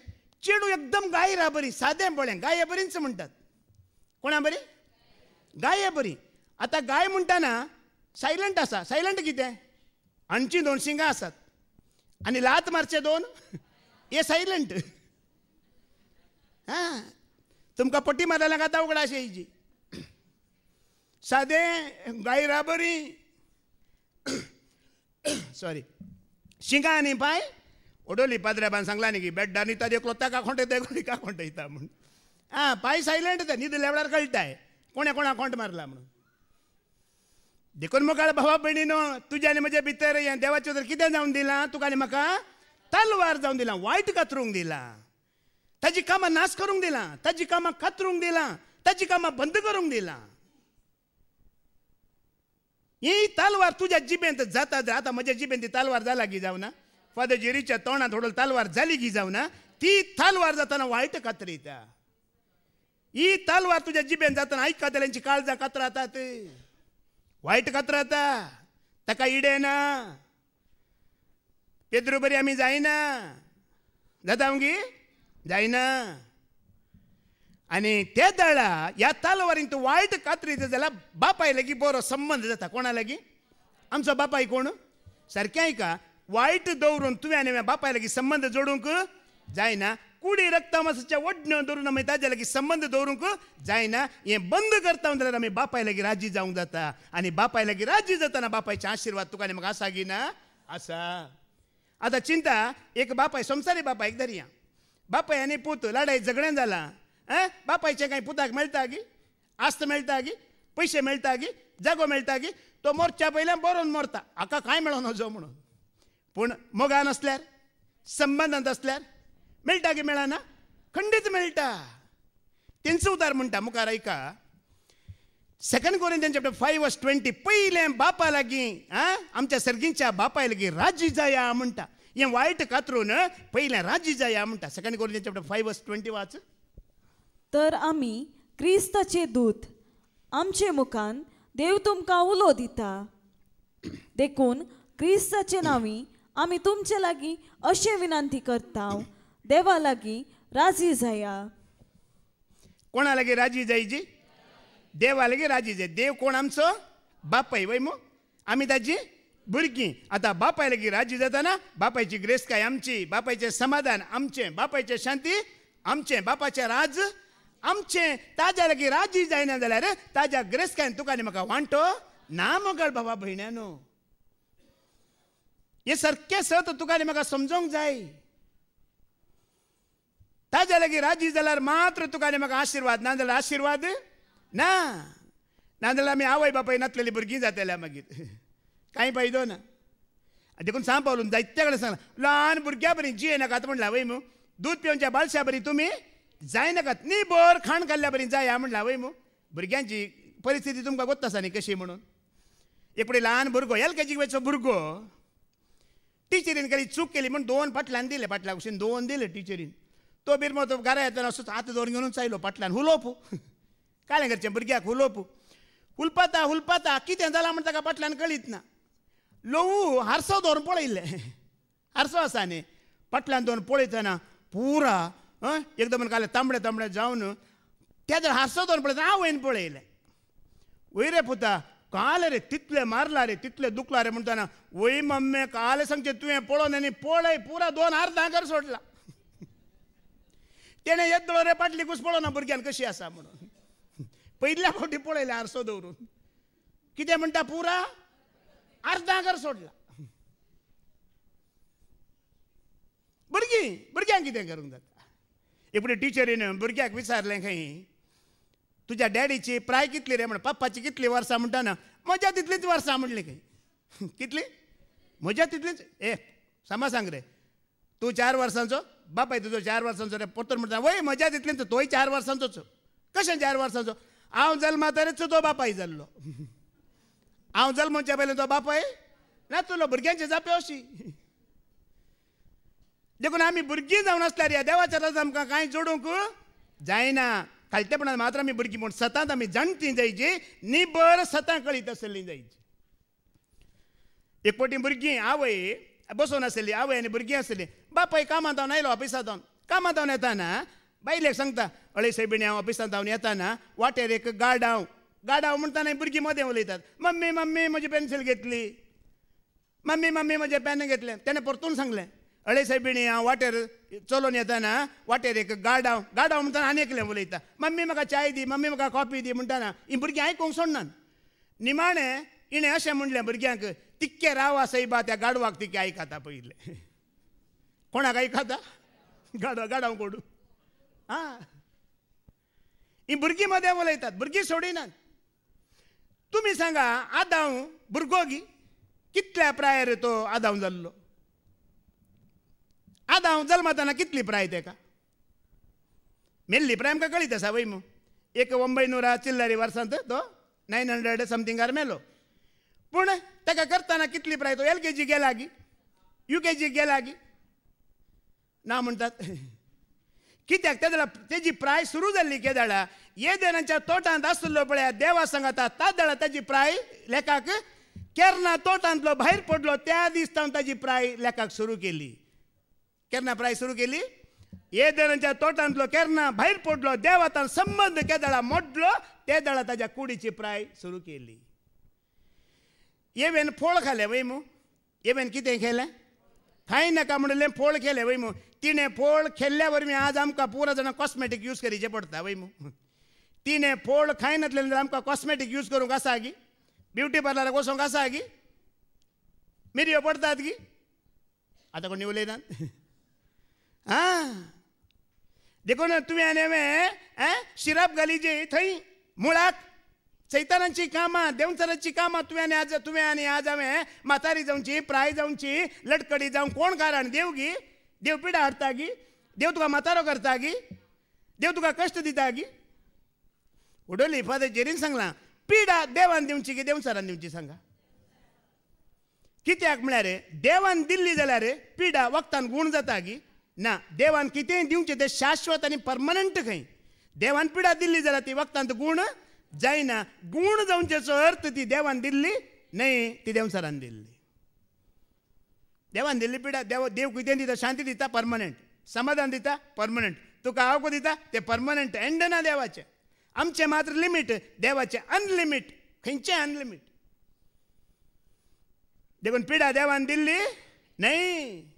चेडू एकदम गायरा बरी सादें बोळें गाये बरीच म्हणटात कोणा बरी गाय बरी आतां गाय म्हणटाना सायलंट आसा सायलंट कितें आणची दोन शिंगां आसात आनी लात मारचे दोन हे सायलंट आं तुमकां पट्टी मारायला गाता उगडाशी हिजी सादें गाय बरी सॉरी ओडोली शिंगा सांगला ಶಿಂಗಾನಿ की ಒಡೋಲಿ ಪಾದ್ರೆ देखलो ಸಂಗ್ಲಾನಿಗೆ ಬೆಡ್ ನಿತ್ತದೆ ಕ್ಲೊತ್ತ का ಗೋಲಿ ಕಾಕೊಂಡೈತ म्हणून आ पाय सायलंट ते न्हिद लेवडार कळटाय कोणे कोणा खोंट मारला म्हणून देखून मुखार भावा भयणीनो तुज्या आनी म्हज्या भितर हें देवाचें तर कितें जावन दिलां तुका आनी म्हाका तलवार जावन दिलां वायट कातरूंक दिलां ताजी कामां नाश करूंक दिलां ताजी कामां कातरूंक दिलां ताजी कामां बंद करूंक दिलां ही तलवार तुझ्या जिबेंत जाता आता माझ्या जिबेंत ती तलवार झाला की जावना फादर जेरीच्या तोंडात थोडं तलवार जाली गी ना ती तलवार जाताना वायट त्या ही तलवार तुझ्या जिबेंत जाताना ऐक त्यांची काळजा आता ते कात्र आता ताका इडे ना पेद्रू आम्ही आमी जायना जाता मग जायना आणि ते दळा या तालवारीन तू वायट कात्री जाल्यार बापाय लगी बरो संबंध जाता कोणा लागीं आमचा बापाय कोण सारकें का वायट दवरून तुवें आणि बापाय लागीं संबंध जोडूंक जायना कुडी रक्ताम आसच्या वडण्यो धरून आमी ताज्या लागीं संबंध दवरूंक जायना हें बंद करता जाल्यार आम्ही बापाय लागीं राजी जावंक जाता आणि बापाय लागीं राजी जाताना बापायचे आशीर्वाद तुका आनी म्हाका असा की ना आसा आतां चिंता एक बापाय संसारी एक धरया बापाय आणि पोत लढाई झगडें झाला हैं बापायचे काही पुताक मेळटा गी आस्त मेळटा की पयशे मेळटा की जागो मेळटा गी तो मोरच्या पयल्यान बरोवन मरता हाका कांय मेळोन नजो म्हणून पूण मोगान आसल्यार संबंध आसल्यार मेळटा की मेळना खंडीत मेळटा तेंचो उतार म्हणटा मुखार आयका second Corinthians chapter five verse twenty पयलें बापा लागीं आं आमच्या सर्गींच्या बापाय लागीं राजी जाया म्हणटा हें वायट कातरून पयलें राजी जाया म्हणटा second Corinthians chapter five verse twenty वाच तर आम्ही क्रिस्ताचे दूत आमचे मुखान देव तुमकां उलो दिता देखून क्रिस्ताचे नावी आमी तुमचे लागीं अशें विनंती करता देवा लागीं राजी जाया कोणा लागीं राजी जी देवा लागीं राजी जाय देव कोण आमचो बापाय वय मो आमी ताजी भुरगीं आतां बापाय लागीं राजी जाताना बापायची ग्रेस्काय आमची बापायचें समाधान आमचें बापायचें शांती आमचें बापाचें राज ताज्या ಅಂಚೆ ತಾಜಾರಾಗಿ ರಾಜಿ ಜಾಯ್ನದಲ್ಲಾರೆ ತಾಜಾ ಗ್ರೆಸ್ಕಾಯನ್ ತುಕ ನಿಮಗ ವಾಂಟೋ ನಾಮಗಳ ಭವ ಭೈಣ್ಯಾನು हे सारखे सत तुका आनी म्हाका समजोंक जाय ताज्या लागीं राजी जाल्यार मात्र तुका आनी म्हाका आशिर्वाद ना जाल्यार आशिर्वाद ना ना जाल्यार आमी आवय बापाय नातलेली भुरगीं जातल्या मागीर कांय फायदो ना देखून सांग पावलो जायत्या कडेन सांगला ल्हान भुरग्या बरी जी येनाकात म्हणला वय मू दूद पिवनच्या बालश्या बरी तुमी जायनाकात न्ही बर खाण काडल्या बरी जाय म्हणला वय मू भुरग्यांची परिस्थिती तुमकां कोत्ता आसा न्ही कशी म्हणून एक फुडें ल्हान भुरगो एल के वयचो भुरगो टिचरीन कधी चूक केली म्हणून दोन पाटल्यान दिले पाटल्या कुशीन दोन दिले टिचरीन तो बिरमो तो घरा येताना असोच हात दोन घेऊन आयलो पाटल्यान उलोप काय करचें भुरग्याक उलोप उलपाता हुलपाता कितें जालां म्हण ताका पाटल्यान कळीत ना लोवू हारसो दोन पळयल्लें हारसो आसा न्ही पाटल्यान दोन पळयतना पुरा एकदा ಏಕದಮ್ಮನ तांबडे तांबडे जाऊन ಜಾವನು ತೆದ್ರ दोन ಪಡೆದ ಆ आवयन ಪೊಳೆ वय रे पुता काल रे तितले मारला रे तितले दुखला रे म्हणताना वय मम्मे काल सांगते तुवें पळोवन आनी पळय पुरा दोन हार घर सोडला तेणें येतलो रे पाटली पाटलीकूच ना भुरग्यान कशी आसा म्हणून पहिल्या फावटी पळयले आरसो दवरून कितें म्हणटा पुरा अर्धांगर सोडला भुरगीं भुरग्यांक कितें करूंक जाता टीचर टिचरीन भुरग्याक विचारले खंय तुज्या डॅडीची प्राय कितली रे म्हण पप्पाची कितली वर्सां म्हणटाना म्हज्या तितलींच वर्सां म्हणली खंय कितली म्हज्या तितलींच ए सामा सांग रे तूं चार वर्सांचो बापाय तुजो चार वर्सांचो रे परतून म्हणटा वय म्हज्या तितलींच तोय चार वर्सांचोच कशें चार वर्सांचो हांव जल्मा तरेच तो बापाय जाल्लो हांव जल्मच्या पयलीं तो बापाय ना तुला भुरग्यांची जापे अशी देखून आमी भुरगीं जावन आसल्यार ह्या देवाच्या रज आमकां कांय जोडूंक जायना खालतेपणान मात्र आमी भुरगीं पूण सतांत आमी जाणटीं जायची निबर सतां कळीत आसली जायची एक फावटी भुरगीं आवय बसून आसली आवय आनी भुरगीं आसली बापय कामां जावन आयलो ऑफिसांत जावन कामां धावन येताना बायलेक सांगता अळे सायबिणी हांव ऑफिसांत धावन येताना वाटेर एक गाडाव गाडाव म्हणटाना भुरगीं मदें उलयतात मम्मी मम्मी म्हजी पेन्सील घेतली मम्मी मम्मी म्हजें पेन घेतलें तेणें परतून सांगलें अळेसाहेबिणी हांव वाटेर चलोन येताना वाटेर एक गाडाव गाडाव म्हणताना आनी एकलें उलयता मम्मी म्हाका चाय दी मम्मी म्हाका कॉफी दी म्हणटाना हीं भुरगीं आयकूंक सोडनात निमाणें इणें अशें म्हणलें भुरग्यांक तिक्के राव सैबा त्या गाडवाक तिके आयकता पयलें कोणाक आयकता गाडवा गाडाव कोडू आं ही भुरगीं मदें उलयतात भुरगीं सोडिनात तुमी सांगा आदांव भुरगो गी कितल्या प्रायर तो आदांव जाल्लो आतां हांव जल्माताना कितली प्राय तेका मेल्ली प्राय आमकां कळीत आसा मु एक मुंबय चिल्लरी वर्सांत तो नायन हंड्रेड समथिंगार मेलो पूण ताका करताना कितली प्राय तो एल के जी गेला गी यू के जी गेला गी ना म्हणतात कित्याक ते तेजी प्राय सुरू जाल्ली ये येदेनाच्या तोटांत आसलो पळय देवा सांगता तादळा त्याची प्राय लेखाक केरना तोटांतलो भायर पडलो त्या दिसता ताजी प्राय लेखाक सुरू केली केरना प्राय सुरू केली येथे तोटांतलो केरना बाहेर पडलो देवातान संबंध केदळा मोडलो ते दळा ताज्या कुडीची प्राय सुरू केली येवेन फोळ खाले वैमू येले खायनाका म्हणले फोळ खेले वैमू तिने फोळ खेळल्या मी आज पुरा जाणां कॉस्मेटीक यूज पडता वय वैमू तिने फोळ खायन आमकां कॉस्मेटीक यूज करूक कसा गी ब्युटी पार्लर वसूक कसा गी मिरयो पडतात गी आता कोणी उलयतात हा देखो ना तुम्ही आले में आ? थई मुळात चैतानांची कामां देवचरांची कामां तुवें आनी आज तुम्ही आणि आज हांवें म्हातारी जाऊनची प्राय जाऊनची लटकडी जाऊन कोण कारण देव पिढा हाडटा गी देव तुका म्हातारो करता गी देव तुका कष्ट दिता गी उडोली फादर जेरीन सांगला पिढा देवान दिवची की देवसरान दिवची सांगा कित्याक म्हळ्यार देवान दिल्ली जाल्यार पिढा वखदान गूण जाता गी ना देवान कितेंय दिवचें तें शाश्वत आनी परमनंट खंय देवान पिडा दिल्ली जाल्यार ती वखदांत गूण जायना गूण जावचेचो अर्थ ती देवान दिल्ली न्हय ती देवसरान दिल्ली देवान दिल्ली पिडा देव देव कितें दिता शांती दिता परमनंट समाधान दिता परमनंट तुका आवको दिता ते परमनंट एंड ना देवाचें आमचें मात्र लिमीट देवाचें अनलिमीट खंयचें अनलिमीट देखून पिडा देवान दिल्ली न्हय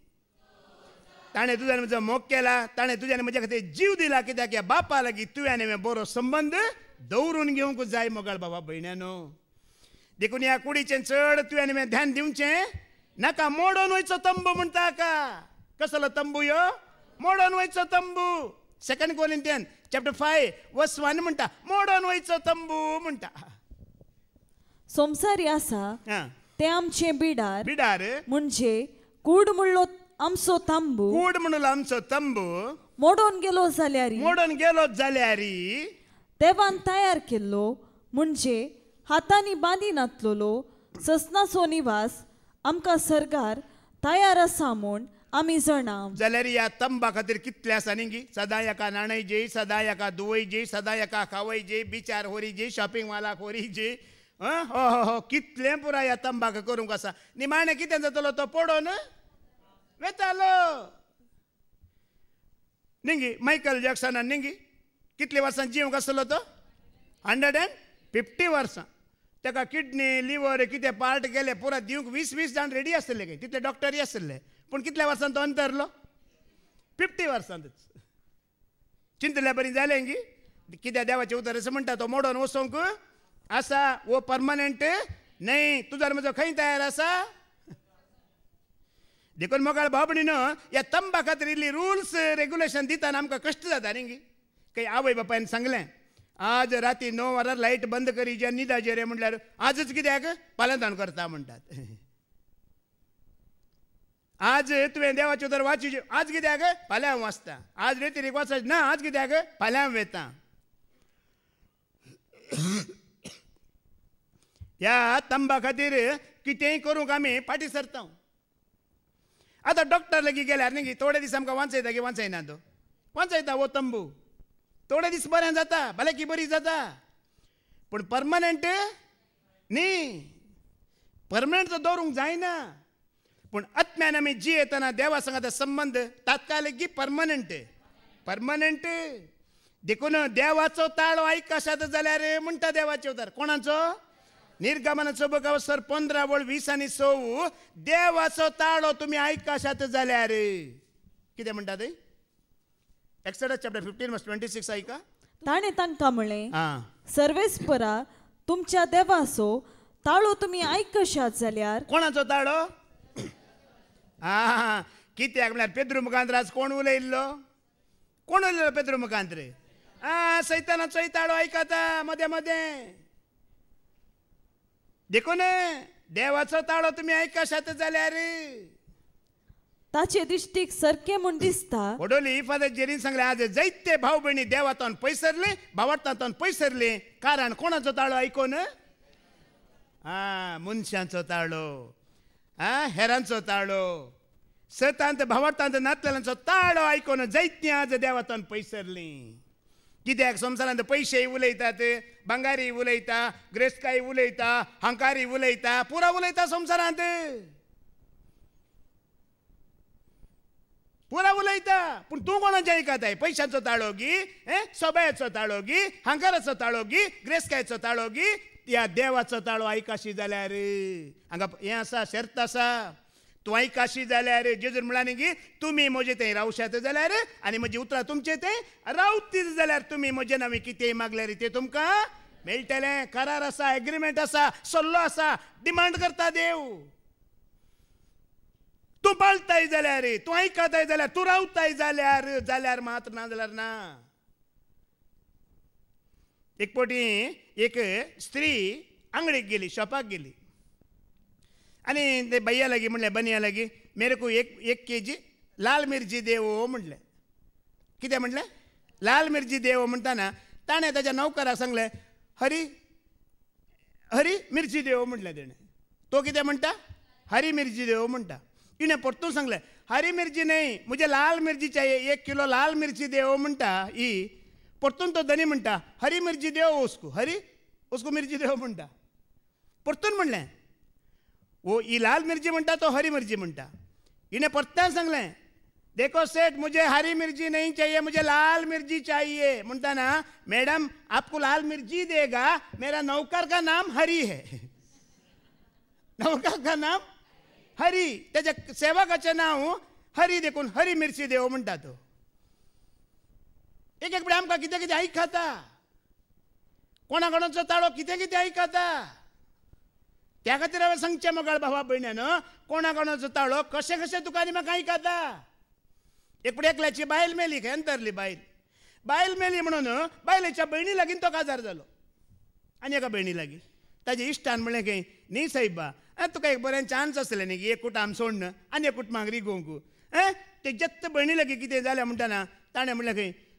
ताणे तुझ्याने म्हजो मोग केला ताणे तुझ्याने माझ्या खातीर जीव दिला कित्याक ह्या बापा लागीं तुवें हांवें बरो संबंद दवरून घेवंक जाय मोगाळ बाबा भयण्यानो देखून या कुडीचें चड तुवें हांवें ध्यान दिवचें नाका मोडोन वयचो तंबू म्हणटा का कसलो तंबू यो मोडोन वयचो तंबू second Corinthians chapter five verse one म्हणटा मोडोन वयचो तंबू म्हणटा संसारी आसा ते आमचे बिडार बिडार म्हणजे कूड म्हणलो आमचो तांबू कूड म्हणून आमचो तांबू मोडून गेलो जाल्यारी मोडून गेलो जाल्यारी देवान तयार केल्लो म्हणजे हातांनी बांदी नातलोलो ससनाचो निवास आमकां सरकार तयार आसा म्हूण आमी जाणा जाल्यार ह्या तंबा खातीर कितले आसा न्ही सदां एका नाणय जे सदां एका दुवय जे सदां एका खावय जे बिचार होरी जे शॉपिंग मॉलाक होरी जे हो हो हो कितलें पुराय ह्या तंबाक करूंक आसा निमाणें कितें जातलो तो पडोन वेतालो निंगी मायकल जॅक्सनान निंगी कितले वर्सां जीव कसलो तो हंड्रेड अँड फिफ्टी वर्सां ताका किडनी लिव्हर कितें पार्ट गेले पुरा दिवंक वीस वीस जाण रेडी आसतले काय तितले डॉक्टरी आसले पूण कितल्या वर्सान तो अंतरलो फिफ्टी वर्सांतच चिंतल्या बरी जालें गी कित्याक देवाचें उतर असं म्हणटा तो मोडोन वचोंक आसा वो परमनंट न्हय तुजो म्हजो खंय तयार आसा देखून मोगाळ ಬಾಬಣಿನ या तंबा खातीर रुल्स रेग्युलेशन दिता आमकां कश्ट जाता न्ही काही आवय बापायन सांगलें आज राती णव वरां लायट बंद करी जे निदाजे रे म्हणल्यार आजच कित्याक पालंतान करता म्हणटात आज तुवें देवाच्यो तर आज कित्याक फाल्यां हांव वाचतां आज रेतिरेक वाच ना आज कित्याक फाल्यां हांव वेतां ह्या तंबा खातीर कितेंय करूंक आमी फाटी सरता आता लगी गेल्यार न्ही गे थोडे दीस आमकां वांचयता की वाचयना तो वांचयता वो तंबू थोडे दीस बरें जाता भलायकी बरी जाता पूण परमनंट न्ही परमनंट तर दवरूंक जायना पूण आत्म्यान आमी येताना देवा सांगाता संबंद तात्काळ की परमनंट परमनंट देखून देवाचो ताळो आयक आसात जाल्यार म्हणटा देवाचे उतार कोणाचो निर्गमनाचो सर पंधरा वळ वीस आणि सऊ देवाचो ताळो तुम्ही शात जाल्यार कितें म्हणटा म्हणतात Exodus chapter fifteen must twenty six आयका ताणें तांकां म्हणलें सर्वेस्परा तुमच्या देवाचो ताळो तुम्ही शात जाल्यार कोणाचो ताळो आ कित्याक म्हळ्यार पेद्रू मुखांत्र आज कोण उलयल्लो कोण उलयलो पेद्रू मुखांत्र आ सैतानाचोय ताळो आयकता मध्ये मध्ये देखून देवाचो ताळो तुमी झाले जाल्यार ताचे दिश्टीक सरके म्हूण दिसता ओडोली फादर जेरीन सांगले आज जैते भाऊ भयणी देवातान पयसरले भावार्थातून पैसरले कारण कोणाचो ताळो ऐकून आ मनशांचो ताळो आ हेरांचो ताळो सतांत भावार्थांत नातलेल्यांचो ताळो ऐकून जैत्यां आज देवातान पैसरली कित्याक संवसारांत पयशेय उलयतात भांगारी उलयता ग्रेस्काय उलयता हंकारी उलयता पुरा उलयता संवसारांत पुरा उलयता पूण तूं कोणाचे आयकताय पयशांचो ताळो गी ताळोगी ताळो ताळोगी ग्रेस्कायचो गी त्या देवाचो ताळो आयकाशी जाल्यार हांगा हे आसा शर्त आसा तुवाई काशी जाल्यार रे जेजूर म्हणला न्ही तुमी म्हजे ते रावशात जाल्यार आनी म्हजी उतरां तुमचे थंय रावतीत जाल्यार तुमी म्हजे नावे कितेंय मागल्यार ते तुमका मेळटलें करार असा एग्रीमेंट असा सल्लो असा डिमांड करता देव तूं पाळताय जाल्यार तू ऐकताय जाल्यार तू रावताय जाल्यार जाल्यार मात्र ना जाल्यार ना एक पावटी एक स्त्री आंगडेक गेली शॉपाक गेली आणि ते भैया लागे म्हणले बनिया मेरे मेरेको एक एक के जी लाल मिरची देवो म्हटले किती म्हटले लाल मिरची देव म्हणताना ताणें त्याच्या नौकराक सांगले हरी हरी मिरची देव म्हटलं तेणें तो किती म्हणता हरी मिरची देव म्हणटा तिने परतून सांगले हरी मिरची नाही म्हजे लाल मिरची चाहिए एक किलो लाल मिरची देव म्हणता ही परतून तो धनी म्हणता हरी मिरची देव उसको हरी उसको मिरची देव म्हणता परतून म्हणले वो ई लाल मिर्ची म्हणटा तो हरी मिर्ची म्हणटा इने परत्या सांगलें देखो सेठ मुझे हरी मिर्ची नहीं चाहिए मुझे लाल मिर्ची चाहिए म्हणता ना मॅडम आपको लाल मिर्ची देगा मेरा नौकर का नाम हरी है नौकर का नाम हरी त्याच्या सेवकाचं नाव हो, हरी देखून हरी मिर्ची देव म्हणटा तो एक एक वेळ आमकां कितें कितें खाता कोणा ताड़ो ताळो कितें कितें खाता त्या खातीर हांवें सांगचें मोगाळ भावा भयण्यान कोणा कोणाचो ताळो कशें कशें तुका आनी म्हाका आयकता एकल्याची बायल मेली अंतरली बायल बायल मेली म्हणून बायलेच्या भयणी लागीन तो काजार जालो आनी एका भयणी लागीं ताजे इश्टान म्हणलें खंय न्ही सायबा तुका एक बरें चान्स आसलें न्ही एक कुट आम सोडन आनी एक कुट मागरी गोंक ते जत्त भयणी लागीं कितें जालें म्हणटना ताणें म्हणलें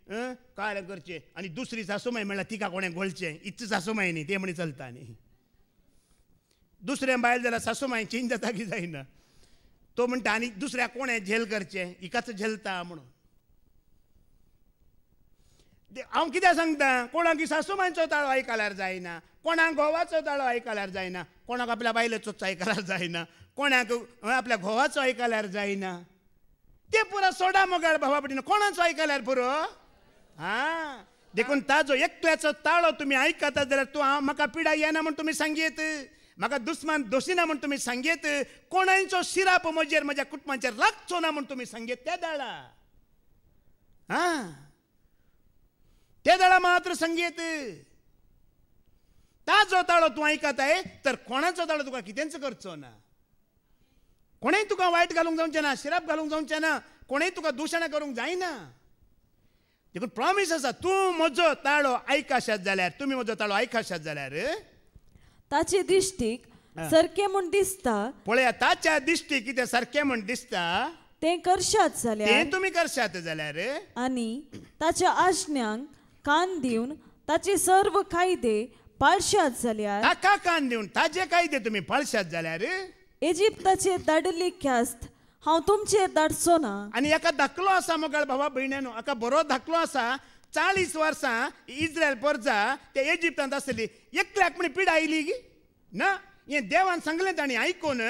खंय काळ करचें आनी दुसरी सासूमाय म्हणल्यार तिका कोणें घोळचें इतलें सासूमाय न्ही ते म्हणी चलता न्ही दुसऱ्या बायल जाल्यार सासू चेंज जाता की जायना तो म्हणटा आणि दुसऱ्या आहे झेल करचे इकाच झेलता म्हणून हांव कित्याक सांगता कोणाक मायचो ताळो आयकल्यार जायना कोणाक घोवाचो ताळो आयकल्यार जायना कोणाक आपल्या बायलेचोच आयकल्यार जायना कोणाक आपल्या घोवाचो आयकल्यार जायना ते पुरो सोडा मोगाळ भावा पटीन कोणाचो आयकल्यार पुरो हा देखून ताजो एकट्याचो ताळो तुम्ही आयकता जाल्यार तूं हांव म्हाका पिडा येना म्हणून तुमी सांगीत म्हाका दुस्मान ना म्हण तुमी सांगीत कोणांचो शिराप म्हजेर म्हज्या कुटुंबाचेर लागचो ना म्हूण तुमी सांगीत त्या दळा हा ते दळा मात्र सांगेत ताजो ताळो तूं आयकत आहे तर कोणाचो ताळो तुका कितेंच करचो ना कोणेंय तुका वायट घालूंक जावचें ना शिराप घालूंक जावचें ना कोणेय तुका दुशणां करूंक जायना देखून प्रॉमिस आसा तूं म्हजो ताळो आयकाशात जाल्यार तुमी म्हजो ताळो आयकाशात जाल्यार ताचे दिश्टीक सारखे म्हूण दिसता पळया ताच्या दिश्टी कितें सारखें म्हूण दिसता तें करशात जाल्यार तें तुमी करशात जाल्यार आनी ताच्या आज्ञांक कान दिवन ताचे सर्व कायदे पाळशात जाल्यार ताका कान दिवन ताजे कायदे तुमी पाळशात जाल्यार इजिप्ताचे धाडिल्ली ख्यास्त हांव तुमचे धाडचो ना आनी एका धाकलो आसा मोगाळ भावा भयण्यांनो हाका बरो धाकलो आसा चाळीस वर्सां इस्रायल ಇಸ್ರೇಲ್ ते इजिप्तांत आसली एकल्याक म्हण पिडा आयली गी ना हे देवान सांगलें ताणी आयकून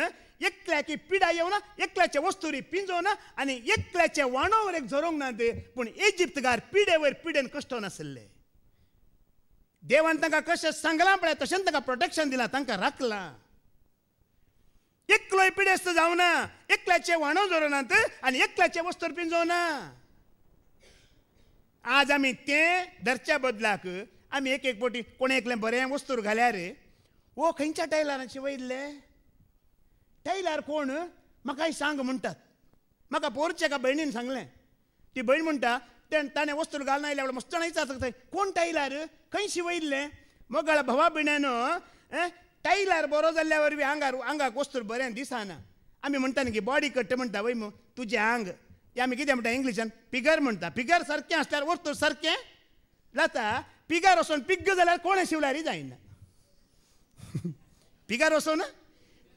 एकल्याची पिडा येवना एकल्याचे वस्तुरी ना आनी एकल्याचे वाणावर एक झरोंक ना ते पूण इजिप्तकार वयर पिडेन कश्ट नासले देवान तांकां कशें सांगलां पळय तशें तांकां प्रोटेक्शन दिलां तांकां राखलां एकलोय पिडेस्त जावना एकल्याचे वाणो जोरोनात आनी एकल्याचे वस्तूर ना आज आम्ही ते धरच्या बदलाक आम्ही एक एक पोटी कोण एकलें बरें वस्तूर रे वो खंयच्या टैलराचे वयल्ले टायलार कोण म्हाकाय सांग म्हणटात म्हाका पोरचे एका भयणीन सांगलें ती भयण म्हणटा तें ताणें वस्तूर घालना आयल्या म्हणून मस्ताणा थंय कोण टायलार खंय शिवयल्लें मोगाळ भावा बिण्यानो टायलार बरो जाल्ल्या वरवीं आंगार आंगाक वस्तूर बरें दिसना आमी म्हणटा न्ही की बॉडी कट्ट म्हणटा वय तुजें आंग या आमी कितें म्हणटा इंग्लिशान पिगर म्हणटा पिगर सारकें आसल्यार वस्तू सारकें जाता पिगर वसून पिग्ग जाल्यार कोण शिवलारी जायना पिगार वसून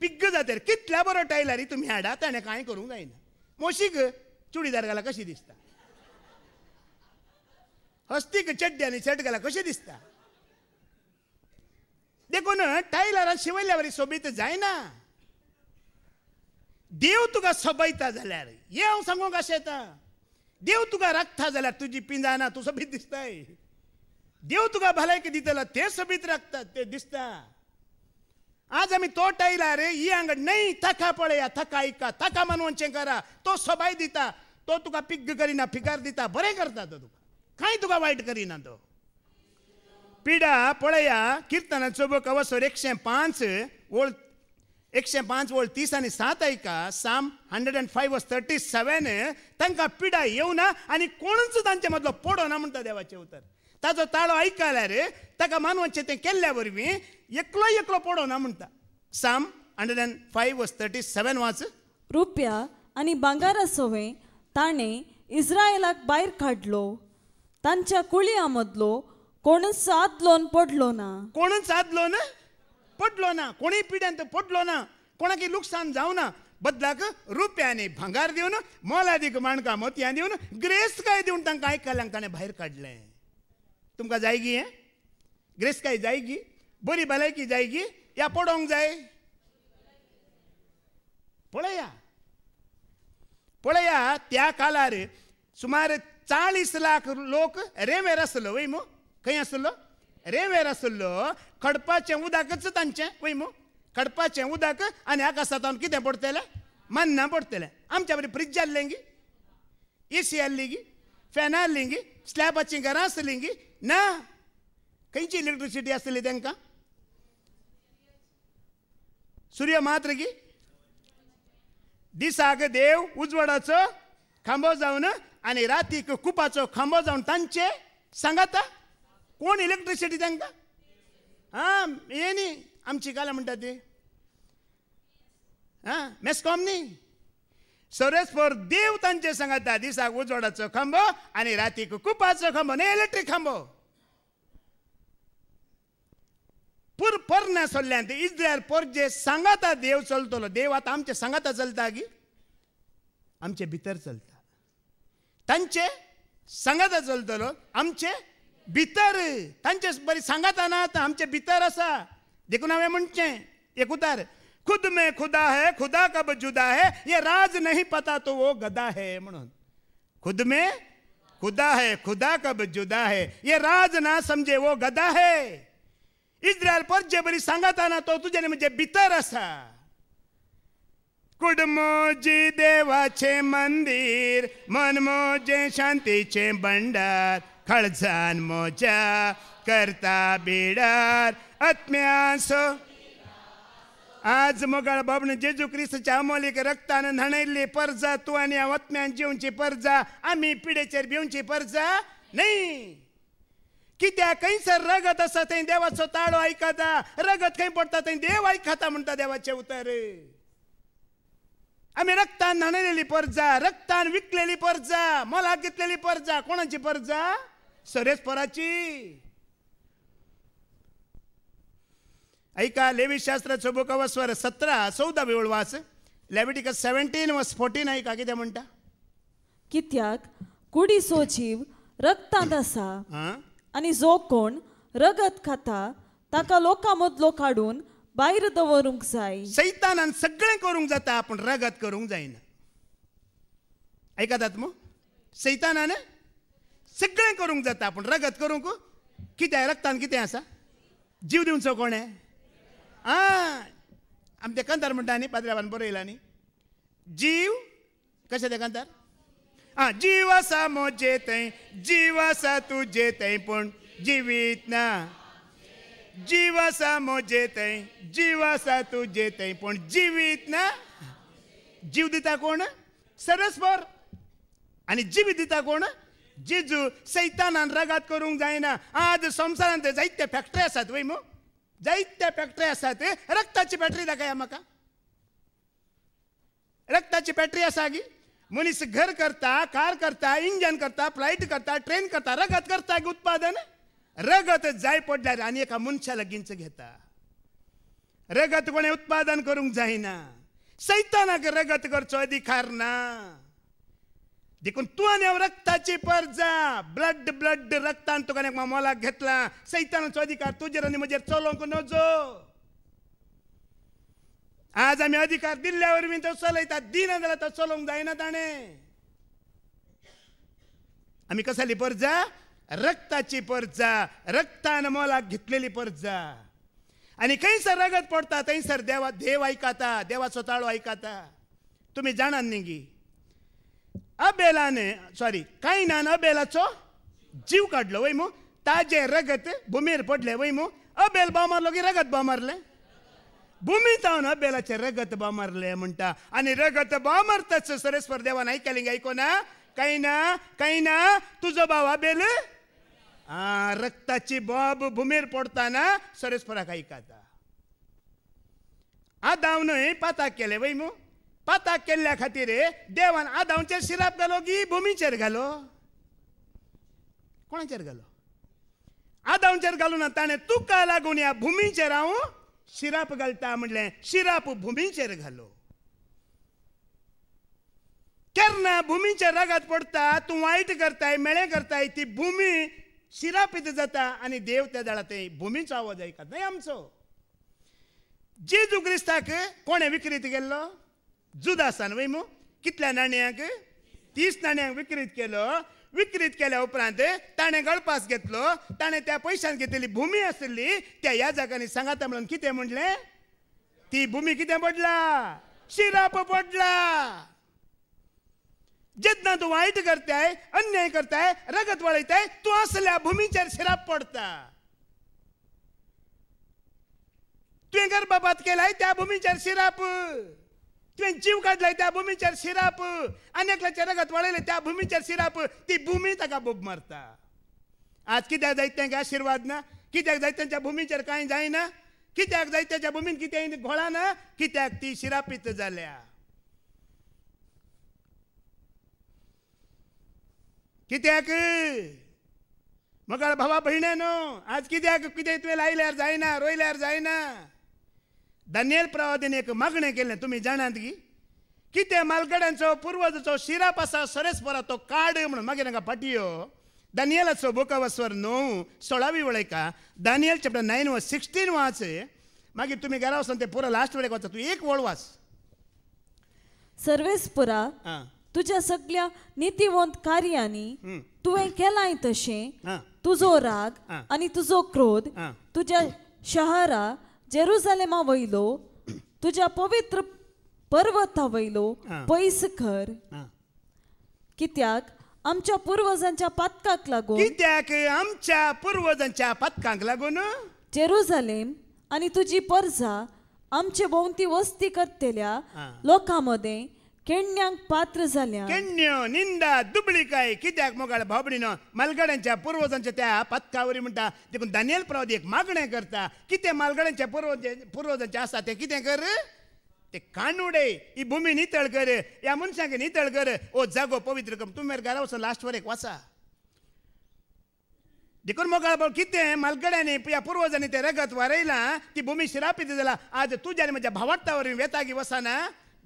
पिग्ग जाते कितल्या बरो टायलारी तुम्ही हाडा ताणें कांय करूंक जायना मोशीक चुडीदार घाला कशी दिसता हस्तीक चड्डी आनी शर्ट घाला कशी दिसता देखून टायलरान शिवल्यावर बरी सोबीत जायना देव तुका सबयता जाल्यार हे हांव सांगूंक कशें येता देव तुका राखता जाल्यार तुजी पिंजाना तूं सोबीत दिसताय देव तुका भलायकी दितलो ते सोबीत राखतात ते दिसता आज आमी तोट आयला रे ही हांगा न्हय ताका पळया ताका आयका ताका मानवनचें करा तो सोबाय दिता तो तुका पिग्ग करिना पिकार दिता बरें करता तो तुका कांय तुका वायट करिना तो पिडा पळया किर्तनाचो बुक अवसर एकशे पांच ओळ एकशे पाच वोल्ट तीस आणि सात ऐका Psalm hundred and five thirty seven तांकां पिडा येवना आणि कोणच तांचे मदलो पोडो ना म्हणटा देवाचे उतर ताजो ताळो रे ताका मानवांचे ते केल्ल्या वरवीं एकलो एकलो पोडो ना म्हणटा Psalm hundred and five thirty seven वाच रुपया आणि बांगारा सोवे ताणे इस्रायलाक भायर काडलो तांच्या कुळया मदलो कोणूच आदलोन पडलो ना कोणच आदलो ना पडलो ना कोणी पिड्यांत पडलो ना कोणाक लुकसाण ना बदलाक रुपयांनी भांगार देऊन मोलादीक माणकां मोतयां ग्रेस काय देऊन तांकां आयकल्यांक ताणें भायर काडलें तुमकां जायगी काय ग्रेस्काय जायगी बरी भलायकी गी या पडोंक जाय पळया पळया त्या कालार सुमार चाळीस लाख लोक रेंवेर आसलो वै मो खंय आसलो रेंवेर आसलो खडपाचे उदकच तांचे वयमो खडपाचे उदक आनी आकाशात तावन कितें पडतले मान्ना पडतले आमच्या बरी फ्रिज जाल्लें गी ए सी आहली गी फॅन आहली गी स्लॅबाचीं घरां आसलीं गी ना खंयची इलेक्ट्रिसिटी आसली तांकां सूर्य मात्र गी दिसाक देव उजवाडाचो खांबो जावन आनी रातीक कुपाचो खांबो जावन तांचे सांगाता कोण इलेक्ट्रिसिटी तांकां हां हे न्ही आमची काला म्हणटा ती हां मॅस्कॉम न्ही देव तांचे सांगाता दिसाक उजवाडाचो खांबो आनी रातीक कुपाचो खांबो न्ही इलेक्ट्रीक खांबो पूर पोरण्या सल्ल्यान ते इस्रायल पर जे सांगाता देव चलतलो देव आता आमचे सांगाता चलता गी आमचे भितर चलता तांचे सांगाता चलतलो आमचे भितर तांचे बरी सांगाताना आमचे भितर असा देखून हांवें म्हणचे एक उतार खुद मे खुदा है खुदा कब जुदा है ये राज नहीं पता तो वो गदा है म्हणून खुद मे खुदा है खुदा कब जुदा है ये राज ना समजे वो गदा है इस्रायल पर जे बरी सांगाताना तो तुझे म्हणजे भितर असा कुडमोजी देवाचे मंदिर मनमोजे शांतीचे भंडार खळसान मोच्या करता बिडार आत्म्यास आज मोगळ बाबन जेजू ख्रिस्तच्या अमोलीक रक्तान न्हणयल्ली परजा तू आणि आत्म्यान जिवची परजा आम्ही पिडेचेर भिवची परजा नाही कित्याक खंयसर रगत असा थंय देवाचो ताळो ऐकता रगत खंय पडता थंय देव ऐकाता म्हणटा देवाचे उतर आम्ही रक्तान न्हाणलेली परजा रक्तान विकलेली परजा मला घेतलेली परजा कोणाची परजा सरेस पराची ऐका लेवी शास्त्र चबुकावा स्वर सतरा चौदा वेळ वाच लेविटिकस सेव्हन्टीन वस फोर्टीन ऐका कितें म्हणटा कित्याक कुडी सो जीव रक्तांत आणि आनी जो कोण रगत खाता ताका लोका मदलो काढून भायर दवरूंक जाय सैतानान सगळे करूंक जाता पण रगत करूंक जायना ऐकतात मग सैतानाने सगळें करूंक जाता पूण रगत करूंक हो? कितें रगतान कितें आसा जीव दिवचो कोणें आं आमचे कांतार म्हणटा न्ही पाद्राबान बरयला न्ही जीव कशें तें कांतार आं जीव आसा म्हजे थंय जीव आसा तुजे थंय पूण जिवीत ना जीव आसा म्हजे थंय जीव आसा तुजे थंय पूण जिवीत ना जीव दिता कोण सरस्वर आनी जीव दिता कोण जिजू सैतानान रगत करूंक जायना आज संवसारांत जायत्यो फॅक्टरी आसात वै मू जायत्यो फॅक्टरी आसात रक्ताची बॅटरी दाखया म्हाका रक्ताची बॅटरी आसा गी मनीस घर करता कार करता इंजन करता फ्लायट करता ट्रेन करता रगत करता उत्पादन रगत जाय पडल्यार आनी एका मनशा लगीनच घेता रगत कोणें उत्पादन करूंक जायना सैतानाक रगत करचो अधिकार ना దిక్కుతూనే रक्ताची पर्जा ब्लड ब्लड रक्तान అంటూ కనుక मला घेतला सैतानाचा अधिकार तुझे आणि म्हणजे चलोक नजो आज आम्ही अधिकार दिल्यावर मी तो चलयता दिना जाल्यार तो चलोवंक जायना ताणें आम्ही कसली पर्जा रक्ताची पर्जा रक्तान मोलाक घेतलेली पर्जा आणि खंयसर रगत पडता थंयसर देवा देव ऐकाता देवाचो ताळो ऐकाता तुम्ही जाणार नाही गी अबेलाने सॉरी ना अबेलाचो जीव काढलो वैमो ताजे रगत भूमीर पडले वैमो अबेल बा मारलो की रगत बा मारले भुमी अबेलाचे रगत बा म्हणता आणि रगत बा मारताच सरेस्वर देवान काही ना कायना ना तुजो बाबा अबेल आ, रक्ताची बॉब भूमीर पडताना सरेस्पराक ऐकाता आदावन पाता केले वै पाताक केल्ल्या खातीर देवान आदांचेर शिराप घालो की भुमीचेर घालो कोणाचेर घालो आदांचेर घालून ताणें तुका लागून ह्या भुमीचेर हांव शिराप घालता म्हणले शिराप भुमीचेर घालो केन्ना भुमीचेर रागात पडता तूं वायट करताय मेळे करताय ती भुमी शिरापीत जाता आनी देव त्या दळा थंय भुमीचो आवाज ऐकत नाही आमचो जेजू क्रिस्ताक कोणें विक्रीत गेल्लो जुदासान वय मू कितल्या नाण्यांक तीस नाण्यांक विक्रीत केलो विक्रीत केल्या उपरांत ताणें गळपास घेतलो ताणें त्या पयशान घेतिल्ली भुमी आशिल्ली त्या ह्या जाग्यांनी सांगाता म्हणून कितें म्हटलें ती भुमी कितें पडला शिराप पडला जेन्ना तूं वायट करताय अन्याय करताय रगत वळयताय तू असल्या भुमीचेर शिराप पडता तुवें गर्भपात केलाय त्या भुमीचेर शिराप तुवें जीव काडलाय त्या भुमीचेर शिराप अनेकल्याच्या रगत वळयलें त्या भुमीचेर शिराप ती भुमी ताका बोब मारता आज कित्याक जायत तांकां आशिर्वाद ना कित्याक जायत तेंच्या भुमीचेर कांय जायना कित्याक जायत ताच्या भुमीन घोळा ना कित्याक ती शिरापीत जाल्या कित्याक मगळ भावा भयण्या न्हू आज कित्याक कितें तुवें लायल्यार जायना रोयल्यार जायना दानियल प्रवादीन एक मागणें केलें तुमी जाणात की कितें मालगड्यांचो पुर्वजाचो शिराप आसा सरेस बरो तो काड म्हणून मागीर हांगा पाटयो दानियलाचो बुक ऑफ अस्वर णव सोळावी वळयका दानियल चॅप्टर नायन व सिक्स्टीन वाच मागीर तुमी घरा वचून ते पुरो लास्ट वेळेक वचा तूं एक वळ वाच सर्वेस पुरा तुज्या सगळ्या नितीवंत कार्यांनी तुवें केलाय तशें तुजो राग आनी तुजो क्रोध तुज्या शहरा जेरुसलेमा वयलो तुझ्या पवित्र पर्वता वयलो पैस कर कित्याक आमच्या पूर्वजांच्या पातकाक लागून कित्याक आमच्या पूर्वजांच्या पादकांक लागून जेरुसलेम आणि तुझी पर्जा आमचे भोवती वस्ती करतल्या लोकांमध्ये केण्यांक पात्र झाल्या केण्य निंदा दुबळी काय कित्याक मोगाळ भाबडीन मालगड्यांच्या पूर्वजांच्या त्या पत्कावरी म्हणटा देखून दानियल प्रवाद एक मागणें करता कितें मालगड्यांच्या पूर्वज पूर्वजांचे आसा ते कितें कर ते कानुडे ही भुमी नितळ कर या मनशांक नितळ कर ओ जागो पवित्र कम तुमी घरा वचून लास्ट एक वाचा देखून मोगाळ भाऊ कितें मालगड्यांनी या पूर्वजांनी ते रगत वारयलां ती भुमी शिरापित जाला आज तुज्यानी म्हज्या भावार्ता वेतागी वसाना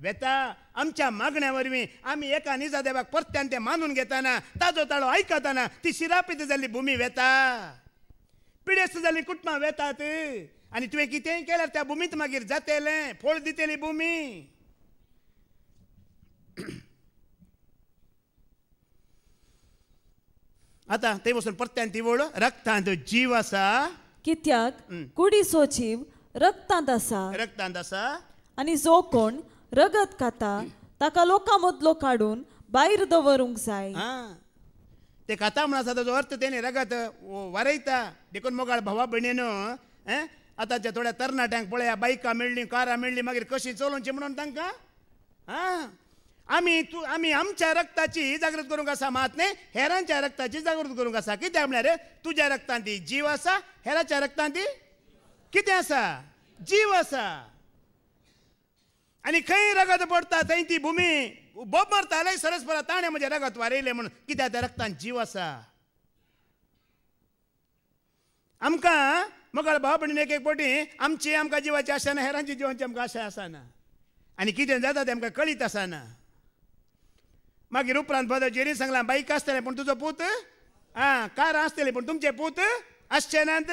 वेता आमच्या मागण्या वरवीं आमी एका निजा देवाक परत्यान तें मानून घेताना ताजो ताळो आयकताना ती शिरापित जाल्ली भुमी वेता पिडेस्त जाल्ली कुटुंबां वेतात आनी तुवें कितेंय केल्यार त्या भुमींत मागीर जातेले फोळ दितेली भुमी आतां थंय वचून परत्यान तिवळ रक्तांत जीव आसा कित्याक कुडी सोचीव रक्तांत आसा रक्तांत आसा आनी जो कोण रगत खाता ताका लोकां मदलो काडून भायर दवरूंक जाय ते खाता म्हण आसा ताजो अर्थ तेणे रगत वारयता देखून मोगाळ भावा भयणीन आताच्या आतांच्या थोड्या तरणाट्यांक पळया बायकां मेळ्ळीं कारां मेळ्ळीं मागीर कशी चलोवची म्हणून तांकां आं आमी तूं आमी आमच्या रक्ताची जागृत करूंक आसा मात न्ही हेरांच्या रक्ताची जागृत करूंक आसा कित्याक म्हळ्यार तुज्या रक्तांत जीव आसा हेरांच्या रक्तांत किती कितें आसा जीव आसा आनी खंय रगत पडता थंय ती भुमी मरता लय सरस परत ताणे म्हणजे रगत वारेले म्हणून कित्याक त्या रगतान जीव आसा आमकां मगळ भाव भणीन एक एक पटी आमची आमकां जिवाची आशा ना हेरांची जिवाची आमकां आशा आसना आनी कितें जाता तें आमकां कळीत आसाना मागीर उपरांत जेरी सांगलां बाईक आसतलें पूण तुजो पूत आं कार आसतली पूण तुमचे पूत आसचे नात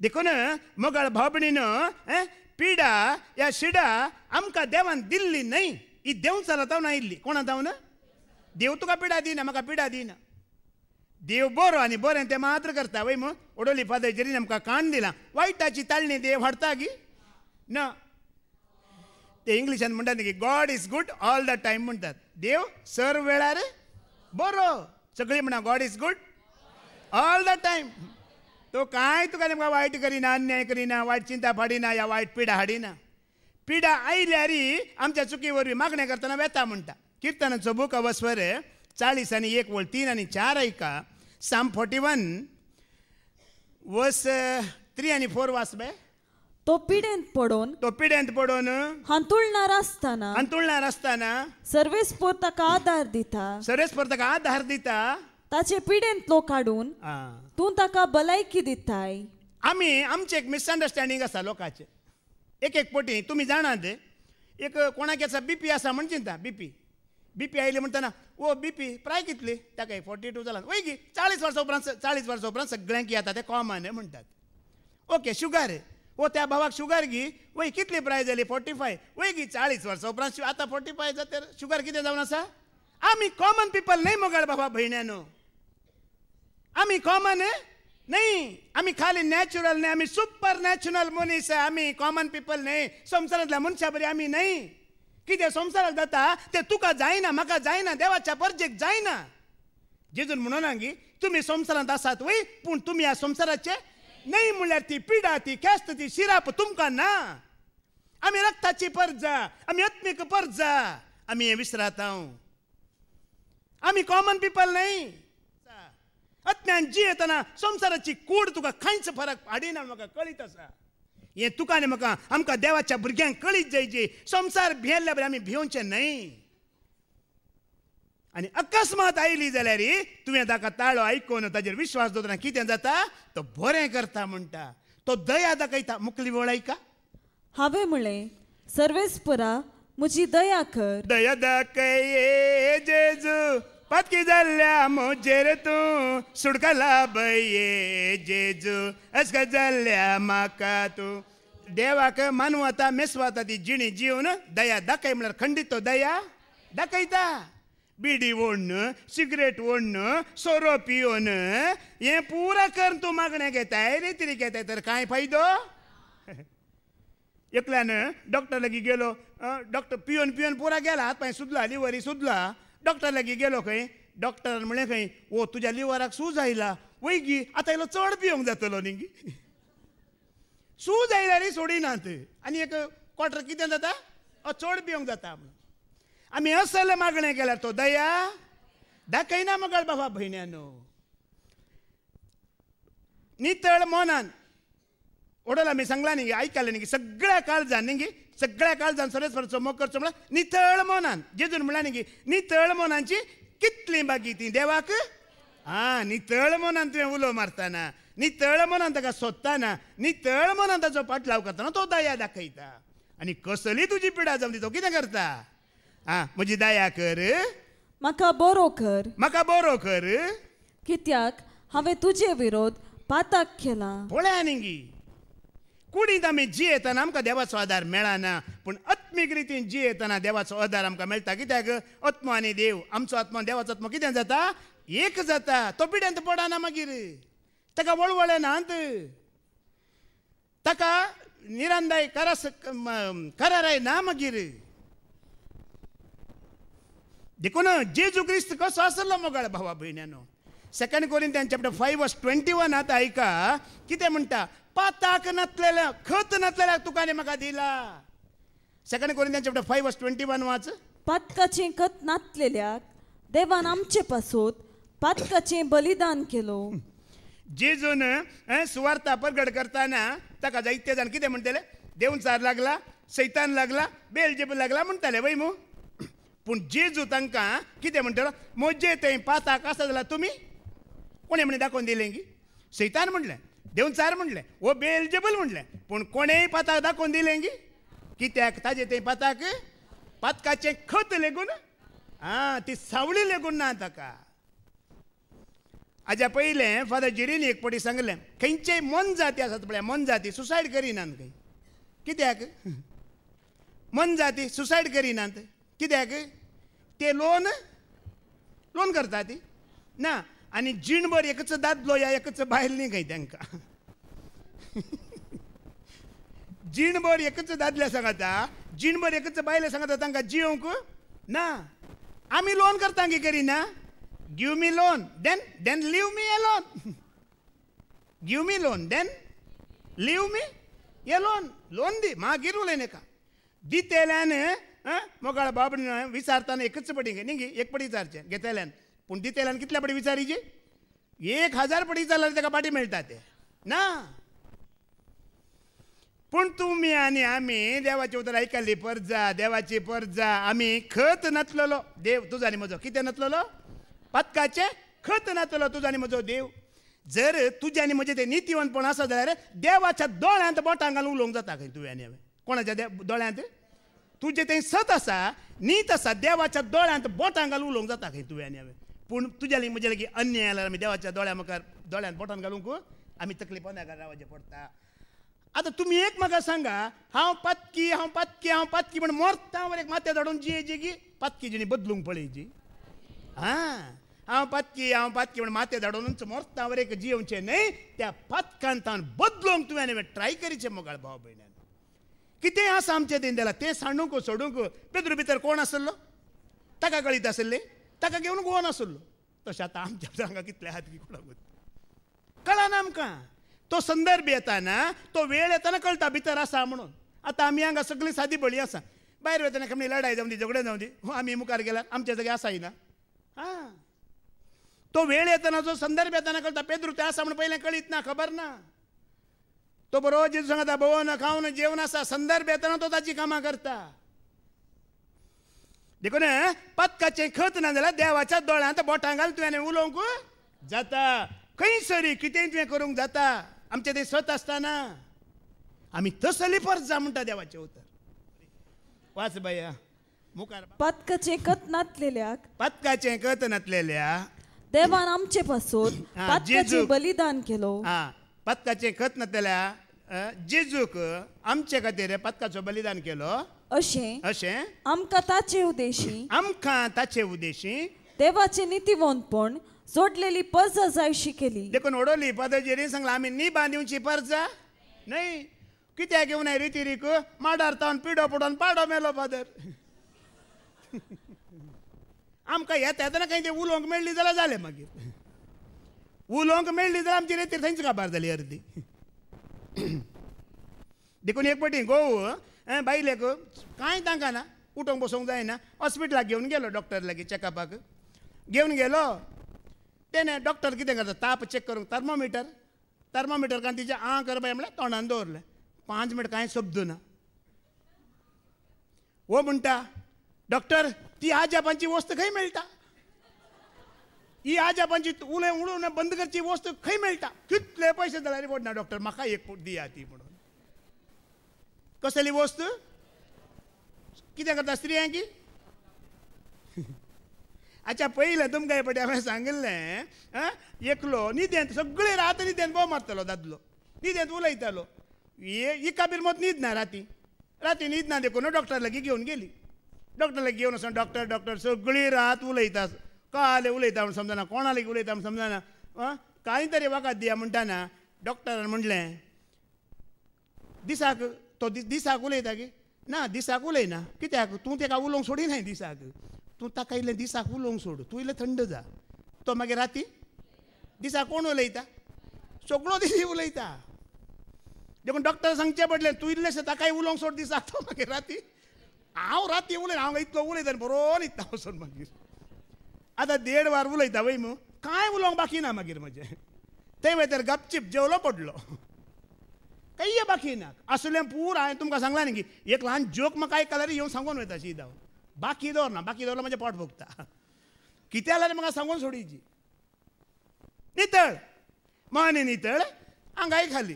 देखून मोगाळ भावभणीनं पिडा या शिडा आमका देवान दिल्ली नाही ही देव चलताव ना इल्ली कोणा जाऊन देव तुका पिडा दिना म्हाका पिडा दिना देव बरो आनी बरें तें मात्र करता वय म्हूण उडोली पादळचेरीन आमकां कान दिलां वायटाची ताळणी देव हाडटा गी ना ते इंग्लिशान म्हणटात की God is good all the time म्हणटात देव सर वेळार बरो सगळीं म्हणा God is good all the time तो काय तुका नेमका वाईट करिना अन्याय करिना वाईट चिंता फाडिना या वायट पिडा हाडिना पिडा आयल्यारी आमच्या चुकीवरवी मागण्या करताना वेता म्हणटा कीर्तनाचो बूक अवस्वर चाळीस आणि एक वळ तीन आणि चार ऐका Psalm forty one verse three आणि फोर बे तो पिड्यांत पडोन तो पिड्यांत पडोन हंतुळणार आसतना हंतुळणार असताना सर्वेस्पोर ताका आधार दिता सर्वेस्पोर आधार दिता ताचे पिडेंत लोक काडून तूं ताका भलायकी दिताय आमी आमचे एक मिसअंडरस्टँडींग आसा लोकांचें एक एक पटी तुमी जाणा एक कोणाक आसा बी पी आसा म्हण चिंता बी पी बी पी आयली म्हणटना ओ बीपी पी प्राय कितली ताका फोर्टी टू जाला वय गी चाळीस वर्सां उपरांत चाळीस वर्सां उपरांत सगळ्यांक येता तें कॉमन म्हणटात ओके शुगर ओ त्या भावाक शुगर गी वय कितली प्राय जाली फोर्टी फाय वय गी चाळीस वर्सां उपरांत आतां फोर्टी फाय जाता शुगर कितें जावन आसा आमी कॉमन पिपल न्ही मोगाळ बाबा भयण्या आम्ही कॉमन आहे नाही आम्ही खाली नॅचरल नाही आम्ही सुपर नॅचरल मनीस आहे आम्ही कॉमन पीपल नाही संसारातल्या मनशा बरी आम्ही नाही किती संसारात जाता ते तुका जायना म्हाका जायना देवाच्या परजेक जायना जेजून म्हणून की तुम्ही संसारात आसात वय पूण तुम्ही या संसाराचे नाही म्हणल्यार ती पिडा ती खेस्त ती शिराप तुमका ना आम्ही रक्ताची परजा आम्ही आत्मिक परजा आम्ही हे विसरात आम्ही कॉमन पीपल नाही जी येताना संसाराची कूड तुका खंयच फरक पाडिना म्हाका कळीत आसा हे तुका आनी म्हाका आमकां देवाच्या भुरग्यांक कळीत जायची संवसार भियेल्ल्या बरें आमी भिवचे न्हय आनी अकस्मात आयली जाल्यार तुवें ताका ताळो आयकून ताजेर विश्वास दवरना कितें जाता तो बरें करता म्हणटा तो दया दाखयता मुकली आयका हांवें म्हळें सर्वेस्परा म्हजी दया कर दया दाखय जेजू पातकी झाल्या मोजेर तू सुडकला बये जेजू अस्क झाल्या म्हाका तूं देवाक मानवता आता मेसवाता ती जिणी जिवन दया दाखय म्हणजे खंडीत तो दया दाखयता बिडी ओडणं सिगरेट ओण्ण सोरो पिवन हे पुरा कर तू मागण्या घेताय रे तरी घेताय तर काय फायदो एकल्यानं डॉक्टर लगी गेलो डॉक्टर पिवन पिवन पुरा गेला हात पाय सुदला लिवरी सुदला डॉक्टर लगे गेलो खंय डॉक्टर म्हळें खंय ओ तुज्या लिवराक सूज आयला वय गी आतां इलो चड पिवंक जातलो न्ही गी सूज आयल्या रे सोडिनात आनी एक क्वॉटर कितें जाता अ चड पिवंक जाता म्हणून आमी असलें मागणें केल्यार तो दया दाखयना मगळ बाबा भयण्यानो नितळ मोनान ओडला आमी सांगला न्ही आयकलें न्ही सगळ्या काळजान न्ही सगळ्या काळ जाण सरस्वर चोमोग करचो म्हळ्यार नितळ मोनान जेजून म्हणल्यार न्ही नितळ मोनांची कितली बागी ती देवाक आं नितळ मोनान तुवें उलो मारताना नितळ मोनान ताका सोदताना नितळ मोनान ताचो पाटलाव करताना तो दया दाखयता आनी कसली तुजी पिडा जमली तो कितें करता आ म्हजी दया कर म्हाका बरो कर म्हाका बरो कर कित्याक हांवें तुजे विरोध पाताक केला पळय आनिंगी आम्ही आमी जियेतना आमकां देवाचो आदार मेळना पूण आत्मीक रितीन जियेतना देवाचो आदार आमकां मेळटा कित्याक आत्मा आनी देव आमचो आत्मा देवाचो आत्मा कितें जाता एक जाता तो पिड्यांत पडना मागीर ताका वळवळे नात ताका निरांदाय करस कराराय ना मागीर देखून जेजू क्रिस्त कसो आसलो मोगाळ भावा भयण्यानो सेकंड कोरीन तेंचे चॅप्टर फायव्ह वॉस ट्वेंटी आतां आयका कितें म्हणटा पाताक नसलेल्या खत नसलेल्या तुकाने म्हाका दिला सेकंड कोणी त्यांच्या फाईव्ह ट्वेंटी वन वाच पातकाचे खत नातलेल्याक देवान आमचे पासून पातकाचे बलिदान केलो जेजून सुवार्ता परगड करताना ताका जायते जाण कितें देऊन चार लागला सैतान लागला जेब लागला म्हणटाले वै मू पूण जेजू तांकां कितें म्हणटलो मोजे ते पाताक आसा झाला तुमी कोणी म्हणे दाखोवन दिलें की सैतान म्हणलें देऊन चार म्हणले वो बेलजेबल म्हणले पण कोणीही पाताक दाखवून दिले गी कित्याक ताजे ते पाताक पातकाचें खत लेगून आं ती सावळी लेगून ना ताका हाज्या पहिले फादर जिरीन एक पटी सांगले खंयचे मन जाती असत पळय मन जाती सुसायड करिनात खंय कित्याक मन जाती सुसायड करिनात कित्याक ते लोन लोन करता ती ना आनी जीणभर एकच दादलो या एकच बायल न्ही काय जीणभर एकच दादल्या सांगाता जीणभर एकच बाहेर सांगाता तांकां जिवंक ना आमी लोन करता की ना give me loan then then leave me a loan give me loan then leave me a loan loan दी मागीर उलयनाका दितेल्यान मोगाळ बाबडी विचारताना एकच घे न्ही एक पडी विचारचें घेतल्यानं पूण दितेलान कितल्या पडी विचारीचे एक हजार पडी जाल्यार त्या पाटी मेळटा ते ना पूण तुमी आनी आमी देवाचे उतर जा देवाचे देवाची जा आमी खत नतलो देव तुझा आणि म्हजो कितें नतलो पत्काचे खत नतलो तुझा आणि म्हजो देव जर तुजें आनी म्हजें तें नितीवंतपण आसा जाल्यार देवाच्या दोळ्यांत बोटां घालून उलोवंक जाता खंय तुवें आणि हांवें कोणाच्या देव दोळ्यांत तुजें तें सत आसा नीत आसा देवाच्या दोळ्यांत बोटां घालून उलोवंक जाता खंय तुवें आणि हांवें पूण तुज्या म्हणजे लागी अन्याय आल्या आमी देवाच्या दोळ्या मुखार दोळ्यान बोटान घालूंक आमी तकलीफ अन्याय रावचें पडटा आतां तुमी एक म्हाका सांगा हांव पातकी हांव पातकी हांव पातकी म्हण मरता हांव एक माथ्या धाडून जिये जी की पातकी जिणी बदलूंक पळय जी हां हांव पातकी हांव पातकी म्हण माथे धाडूनच मरता वर एक जियेवचें न्हय त्या पातकान तावन बदलूंक तुवें ट्राय करीचें मोगाळ भाव भयण्यान कितें आसा आमचें तें दिलां तें सांडूंक सोडूंक पेदरू भितर कोण आसलो ताका कळीत आसलें ताका घेवन गोवा आसलो तशें आतां आमच्या हांगा कितले हात कोणा कळना आमकां तो संदर्भ येताना तो वेळ येताना कळटा भितर आसा म्हणून आतां आमी हांगा सगळीं सादी भळी आसा भायर वेतना कमी लढाई जावं दी झगडें जावं दी हो, आमी मुखार गेल्यार आमच्या जागे आसाय ना आं तो वेळ येताना जो संदर्भ येताना कळटा पेद्रू ते आसा म्हण पयलें कळीत ना खबर ना तो बरो जिजू सांगता भोवन खावन जेवण आसा संदर्भ येताना तो ताची कामां करता देखून पत्काचे खत ना जाल्यार देवाच्या दोळ्यांत बोटां घाल तुवें उलोवंक जाता खंयसरी कितेंय तुवें करूंक जाता आमचे तें सत आसताना आमी तसली परस जा म्हणटा देवाचें उतर वाच भया मुखार पत्काचे खत नातलेल्याक पत्काचे खत नातलेल्या देवान आमचे पासून जेजू बलिदान केलो हा पत्काचे कत नातलेल्या जेजूक आमचे खातीर पत्काचो बलिदान केलो अशें अशें आमकां ताचे उदेशी आमकां ताचे उदेशी देवाची नितीवंतपण जोडलेली पर्जा जायशी केली देखून पद जेरी सांगला आमी निबा दिवची पर्जा न्हय कित्याक घेवन आय रितिरीक माडार तावन पिडो पडोन पाडो मेलो पादर आमकां येता ना काही ते उलोवंक मेळ्ळी जाल्यार जालें मागीर उलोवंक मेळ्ळी जाल्यार आमची रेतीर थंयच काबार जाली अर्दी देखून एक पाटी गोव हां बायलेक कांय तांकां ना उठोंक बसोंक जायना हॉस्पिटलाक घेवन गेलो डॉक्टर लागीं चॅकअपाक घेवन गेलो तेने डॉक्टर कितें करता ताप चेक करू थर्मोमिटर थर्मोमिटर का तिचें आ कर बाय म्हणल्यार तोंडान दवरलें पांच मिनट कांय शब्द ना हो म्हणटा डॉक्टर ती आजापांची वस्त खंय मेळटा ही आजापांची उलय उडोवन बंद करची वस्त खंय मेळटा कितले पयशे जाल्यार ना डॉक्टर म्हाका एक दिया ती म्हणून कसली वस्त कितें करता की अच्छा पयलें तुमकां हे फाटी हांवें सांगिल्लें एकलो न्हिदेंत सगळें रात न्हिदेंत बो मारतालो दादलो निदेंत उलयतालो एका बीर मत न्हीद ना राती राती न्हीद ना देखून डॉक्टर लागीं घेऊन गेली डॉक्टर लगी घेऊन वचून डॉक्टर डॉक्टर सगळी रात उलयता काले उलयता म्हणून समजना कोणा लागीं उलयता म्हूण समजना कांय तरी वखद दिया म्हणटाना डॉक्टरान म्हणलें दिसाक तो दिसाक उलयता गे ना दिसाक उलयना कित्याक तूं तेका उलोवंक सोडिनाय दिसाक तूं ताका इल्लें दिसाक उलोवंक सोड तूं इल्लें थंड जा तो मागीर राती दिसा कोण उलयता सगळो दिसी उलयता देखून डॉक्टर सांगचें पडलें तूं इल्लेंशें ताकाय उलोवंक सोड दिसा तो मागीर राती हांव राती उलयना हांव इतलो उलयता बरो न्हिदता वचून मागीर आतां देड वार उलयता वय मू कांय उलोवंक बाकी ना मागीर म्हजें ते वेतर गपचीप जेवलो पडलो काही ये बाकी ना असले पूर हांवें तुमकां सांगला न्ही की एक ल्हान जोक म्हाका कलर येवन सांगून वयता दाव बाकी दोर ना बाकी दोरला म्हणजे पोट भोगता कित्याला आला म्हाका सांगून सोडीची नितळ माने नितळ आंगाय खाली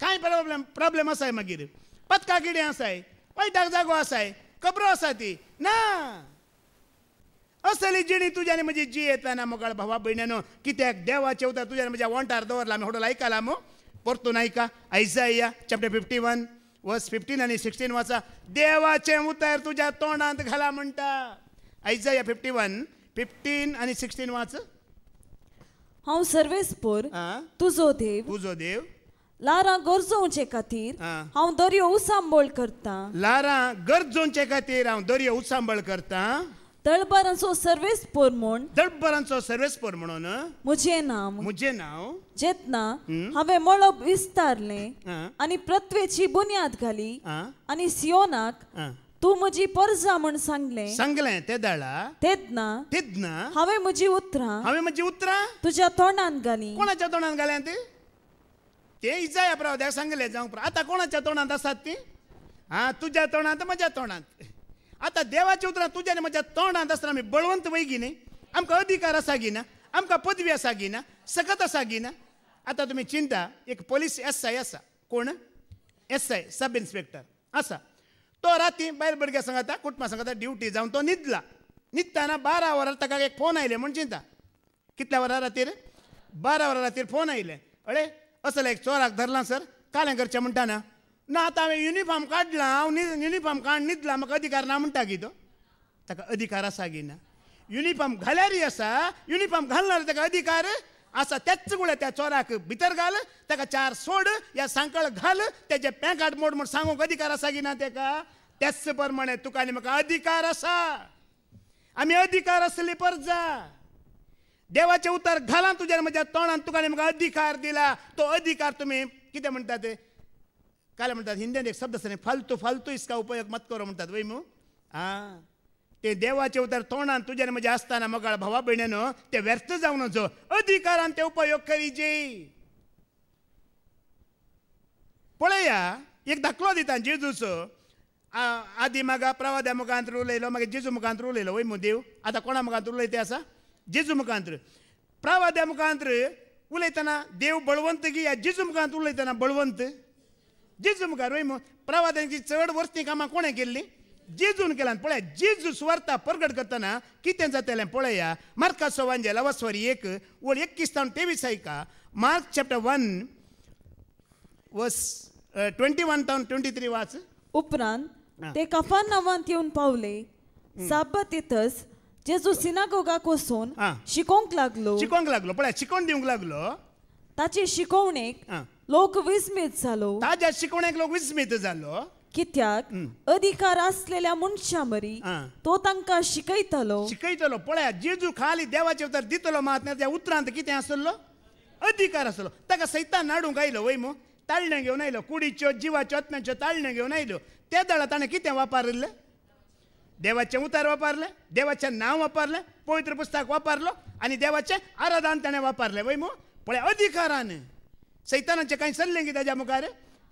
काय प्रॉब्लेम प्रॉब्लेम आसाय मागीर पत्का किडें आसाय वायटाक जागो आसाय कपरो आसा ती ना असली जिणी तुज्यानी म्हजी जी ना मोगाळ भावा भयण्यानो कित्याक होता तुज्यान म्हज्या वॉन्टार दवरला मी हॉटेल आयकला मो का Isaiah chapter fifty one verse fifteen आणि सिक्स्टीन वाचा देवाचे उतर तुझ्या तोंडात घाला म्हणटा या फिफ्टी वन फिफ्टीन आणि सिक्स्टीन वाच हांव सर्वेस्पोर तुझो तुजो देव तुझो देव लारा गरजोचे खातीर हांव दर्यो उसांबळ करता लारा गरजोचे खातीर हांव दर्यो उसांबळ करता दळबारांचो सर्वेस म्हण दळबारांचो सर्वेस म्हणून मुझे नाम मुझे नाव जेतना हांवें मळब विस्तारले आनी पृथ्वेची बुन्याद घाली आनी सियोनाक तू म्हजी परजा म्हण सांगले सांगले ते दळा तेदना तेदना हांवें म्हजी उतरां हांवें म्हजी उतरां तुज्या तोंडान घाली कोणाच्या तोंडान घाल्या ते ते इजाया प्रवाद्याक सांगले जावं आतां कोणाच्या तोंडांत आसात ती हा तुज्या तोंडांत म्हज्या तोंडांत आता देवाचे उतरां तुझ्याने माझ्या तोंडांत असताना आमी बळवंत वयगी नाही आमकां अधिकार असा ना आमकां पदवी असा गी ना सकत असा ना आता तुम्ही चिंता एक पोलीस एस आय आसा कोण एस आय सब इन्स्पेक्टर असा तो राती बायल भुरग्या सांगाता कुटुंबा सांगाता ड्युटी जाऊन तो न्हिदला न्हिदताना बारा वरां ताका एक फोन आयले म्हण चिंता कितल्या वरां रातीर बारा वरां रातीर फोन आयले अळे असला एक चोराक धरला सर कालें करचें म्हणटाना ना आतां हांवें युनिफॉर्म काडला हांव युनिफॉर्म काड न्हिदला म्हाका अधिकार ना म्हणटा गी तो ताका अधिकार आसा गी ना युनिफॉर्म घाल्यारय आसा युनिफॉर्म घालणार ताका अधिकार आसा त्याच गुळे त्या चोराक भितर घाल ताका चार सोड या सांकळ घाल त्याचे पॅकाट मोड म्हूण सांगूंक अधिकार आसा की ना ताका त्याच प्रमाणे तुका आनी म्हाका अधिकार आसा आमी अधिकार आसली परजा देवाचे उतर घालां तुज्या म्हज्या तोंडान तुका आनी म्हाका अधिकार दिला तो अधिकार तुमी कितें म्हणटा ते काय म्हणतात हिंदीत एक शब्द असताना फालतू फालतू इसका उपयोग मत करो म्हणतात वैमू आ ते देवाचे उतार तोंडान तुझ्याने म्हणजे असताना मगाळ भावा बहिणीनं ते व्यर्थ जाऊन नजो अधिकारान ते उपयोग करीचे पळया एक दाखलो दिता जेजूचो आधी मागा प्रवाद्या मुखांतर उलयलो मागीर जेजू मुखांत उलयलो वैमू देव आतां कोणा मुखांत उलयता आसा जेजू मुखांत्र प्रवाद्या मुखांतर उलयतना देव बळवंत की या जेजू मुखांत उलयतना बळवंत जेजू मुखार वय प्रवाद्यांची चड वर्सनी कामां कोणें केल्ली जेजून केल्यान पळया जेजू स्वार्था प्रगट करतना कितें जातलें पळया मार्काचो वांजेला वस्वरी एक ओळ एकवीस तावन तेवीस आयका Mark chapter one verse twenty one तावन ट्वेंटी थ्री वाच उपरांत ते काफान नावांत येवन पावले साबत येतच जेजू सिनागोगाक वचून शिकोवंक लागलो शिकोवंक लागलो पळय शिकोवन दिवंक लागलो ताचे शिकोवणेक लोक विस्मित झालो ताज्या शिकवण्याक लोक विस्मित झालो कित्याक अधिकार असलेल्या मनशा मरी तो तांकां शिकयतलो शिकयतलो पळया जेजू खाली देवाचे उतर दितलो मात त्या उतरांत कितें आसलो अधिकार आसलो ताका सैतान हाडूंक आयलो वयमो ताळणे ताळण्यो घेवन आयलो कुडीच्यो जिवाच्यो आत्म्याच्यो ताळणे घेवन आयलो त्या दळा ताणें कितें वापरलें देवाचे उतार वापरलें देवाचें नांव वापरलें पवित्र पुस्तक वापरलो आनी देवाचें आराधन ताणें वापरलें वयमो मो पळय अधिकारान सैतानाचे काही सल्ले की त्याच्या मुखार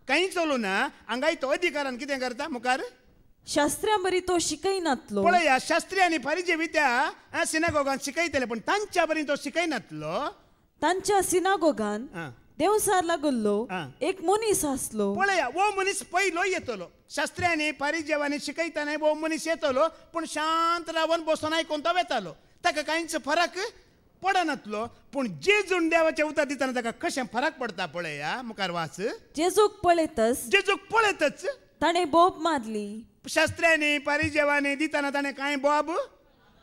काही चलू ना हांगा तो अधिकारान कितें करता मुखार शास्त्र्या बरी तो शिकयनातलो पळया शास्त्री आणि परिजेवी त्या सिनागोगान शिकयतले पण तांच्या बरी तो शिकयनातलो तांच्या सिनागोगान देवसार लागल्लो एक मनीस आसलो पळया वो मनीस पयलो येतलो शास्त्र्यांनी पारिजेवांनी शिकयताना वो मनीस येतलो पण शांत रावन बसून आयकून तो वेतालो ताका कांयच फरक पडनातलो पूण जेजून देवाच्या उतर दिताना ताका कशें फरक पडटा पळया मुखार वाच जेजूक पळयतच जेजूक पळयतच ताणें बोब मारली शास्त्र्यांनी परिजेवांनी दिताना ताणें कांय बोब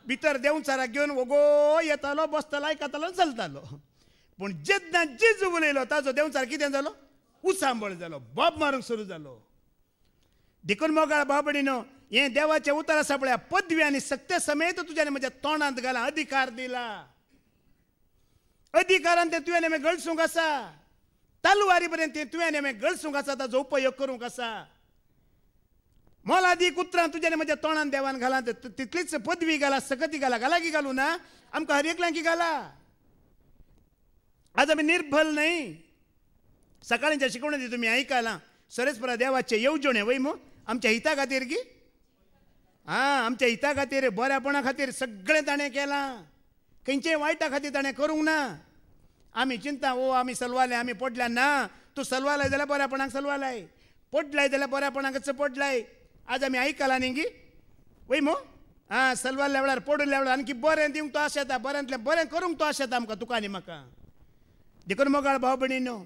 भितर देंवचाराक घेवन ओगो येतालो बसतालो आयकतालो चलतालो पूण जेन्ना जेजू उलयलो ताजो देंवचार कितें जालो उसांबळ जालो बोब मारूंक सुरू जालो देखून मोगाळ बाबडीनो हे देवाचे उतारा पदवी आणि सत्य समेत तुझ्याने म्हणजे तोंडात घाला अधिकार दिला अधिकारान तुवें आमी गळसूंक आसा तलवारी पर्यंत तुवें आमी गळसूंक आसा ताजो उपयोग करूंक आसा मोलादी कुत्रां तुज्यान म्हज्या तोंडान देवान घाला तितलीच पदवी घाला सकती घाला घाला की घालू ना आमकां हर एकल्यां की घाला आज आमी निर्भल न्हय सकाळींच्या दी तुमी आयकलां सरस्परा देवाचे येवजणे वै मो आमच्या हिता खातीर की हां आमच्या हिता खातीर बऱ्यापणा खातीर सगळें ताणें केलां खंयचे वायटा खातीर ताणें करूंक ना आमी चिंता ओ आमी सलवाले आमी पडल्या ना तूं लाय जाल्यार बऱ्यापणाक लाय पडलाय जाल्यार बऱ्यापणाक पडलाय आज आमी आयकलां न्ही गी वय मो आं सलवार लेवळार पडून लेवळार आनी बरें दिवंक तो आशेता बऱ्यांतलें बरें करूंक तो येता आमकां तुका आनी म्हाका देखून मोगाळ भाव भणी न्हू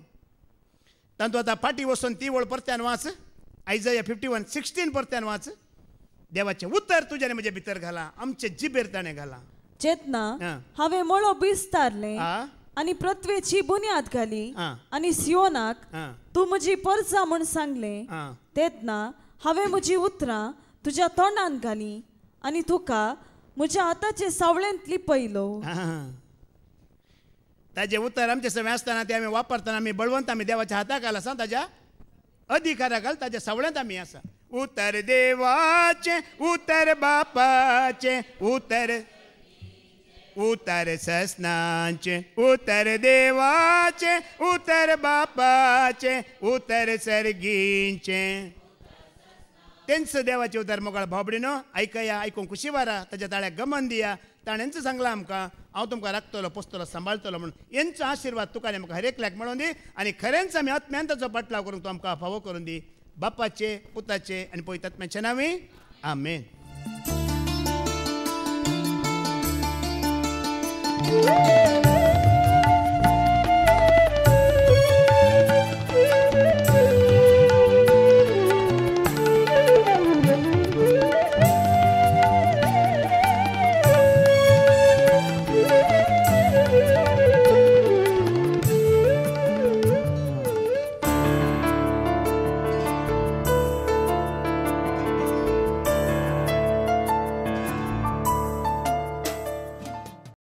तांतूं आतां फाटी वचून ती वळ परत्यान वाच आयजया फिफ्टी वन सिक्स्टीन परत्यान वाच देवाचें उतर तुज्यानी म्हजे भितर घाला आमचे जिबेर ताणें घाला जेतना हांवें मळो बिस्तारले आनी पृथ्वेची बुनियाद घाली आनी सियोनाक तूं म्हजी परसा म्हूण सांगले तेतना हांवें म्हजी उतरां तुज्या तोंडान घाली आनी तुका म्हज्या आताचे सावळेंत लिपयलो ताजे उतर आमचे सवय आसतना ते आमी वापरतना आमी बळवंत आमी देवाच्या हाताक घाल आसा ताज्या अधिकारा घाल ताज्या सावळ्यांत आमी आसा उतर देवाचे उतर बापाचे उतर उतर ससनाचे उतर देवाचे उतर बापाचे उतर सरगींचे त्यांचं देवाचे उतर मोगाळ भाबडीनो आयकया ऐकून खुशी वारा त्याच्या ताळ्याक गमन दिया ताणेंचं सांगलां आमकां हांव तुमकां राखतलो पोसतो सांबाळतलो म्हणून यांचो आशिर्वाद तुका आनी म्हाका हरेकल्याक मेळोवन दी आनी खरेंच आमी आत्म्यान ताचो पाटलाव करूंक तो आमकां फावो करून दी बापाचे पुताचे आनी पळयतात तात्म्याचे नांवी आमेन Música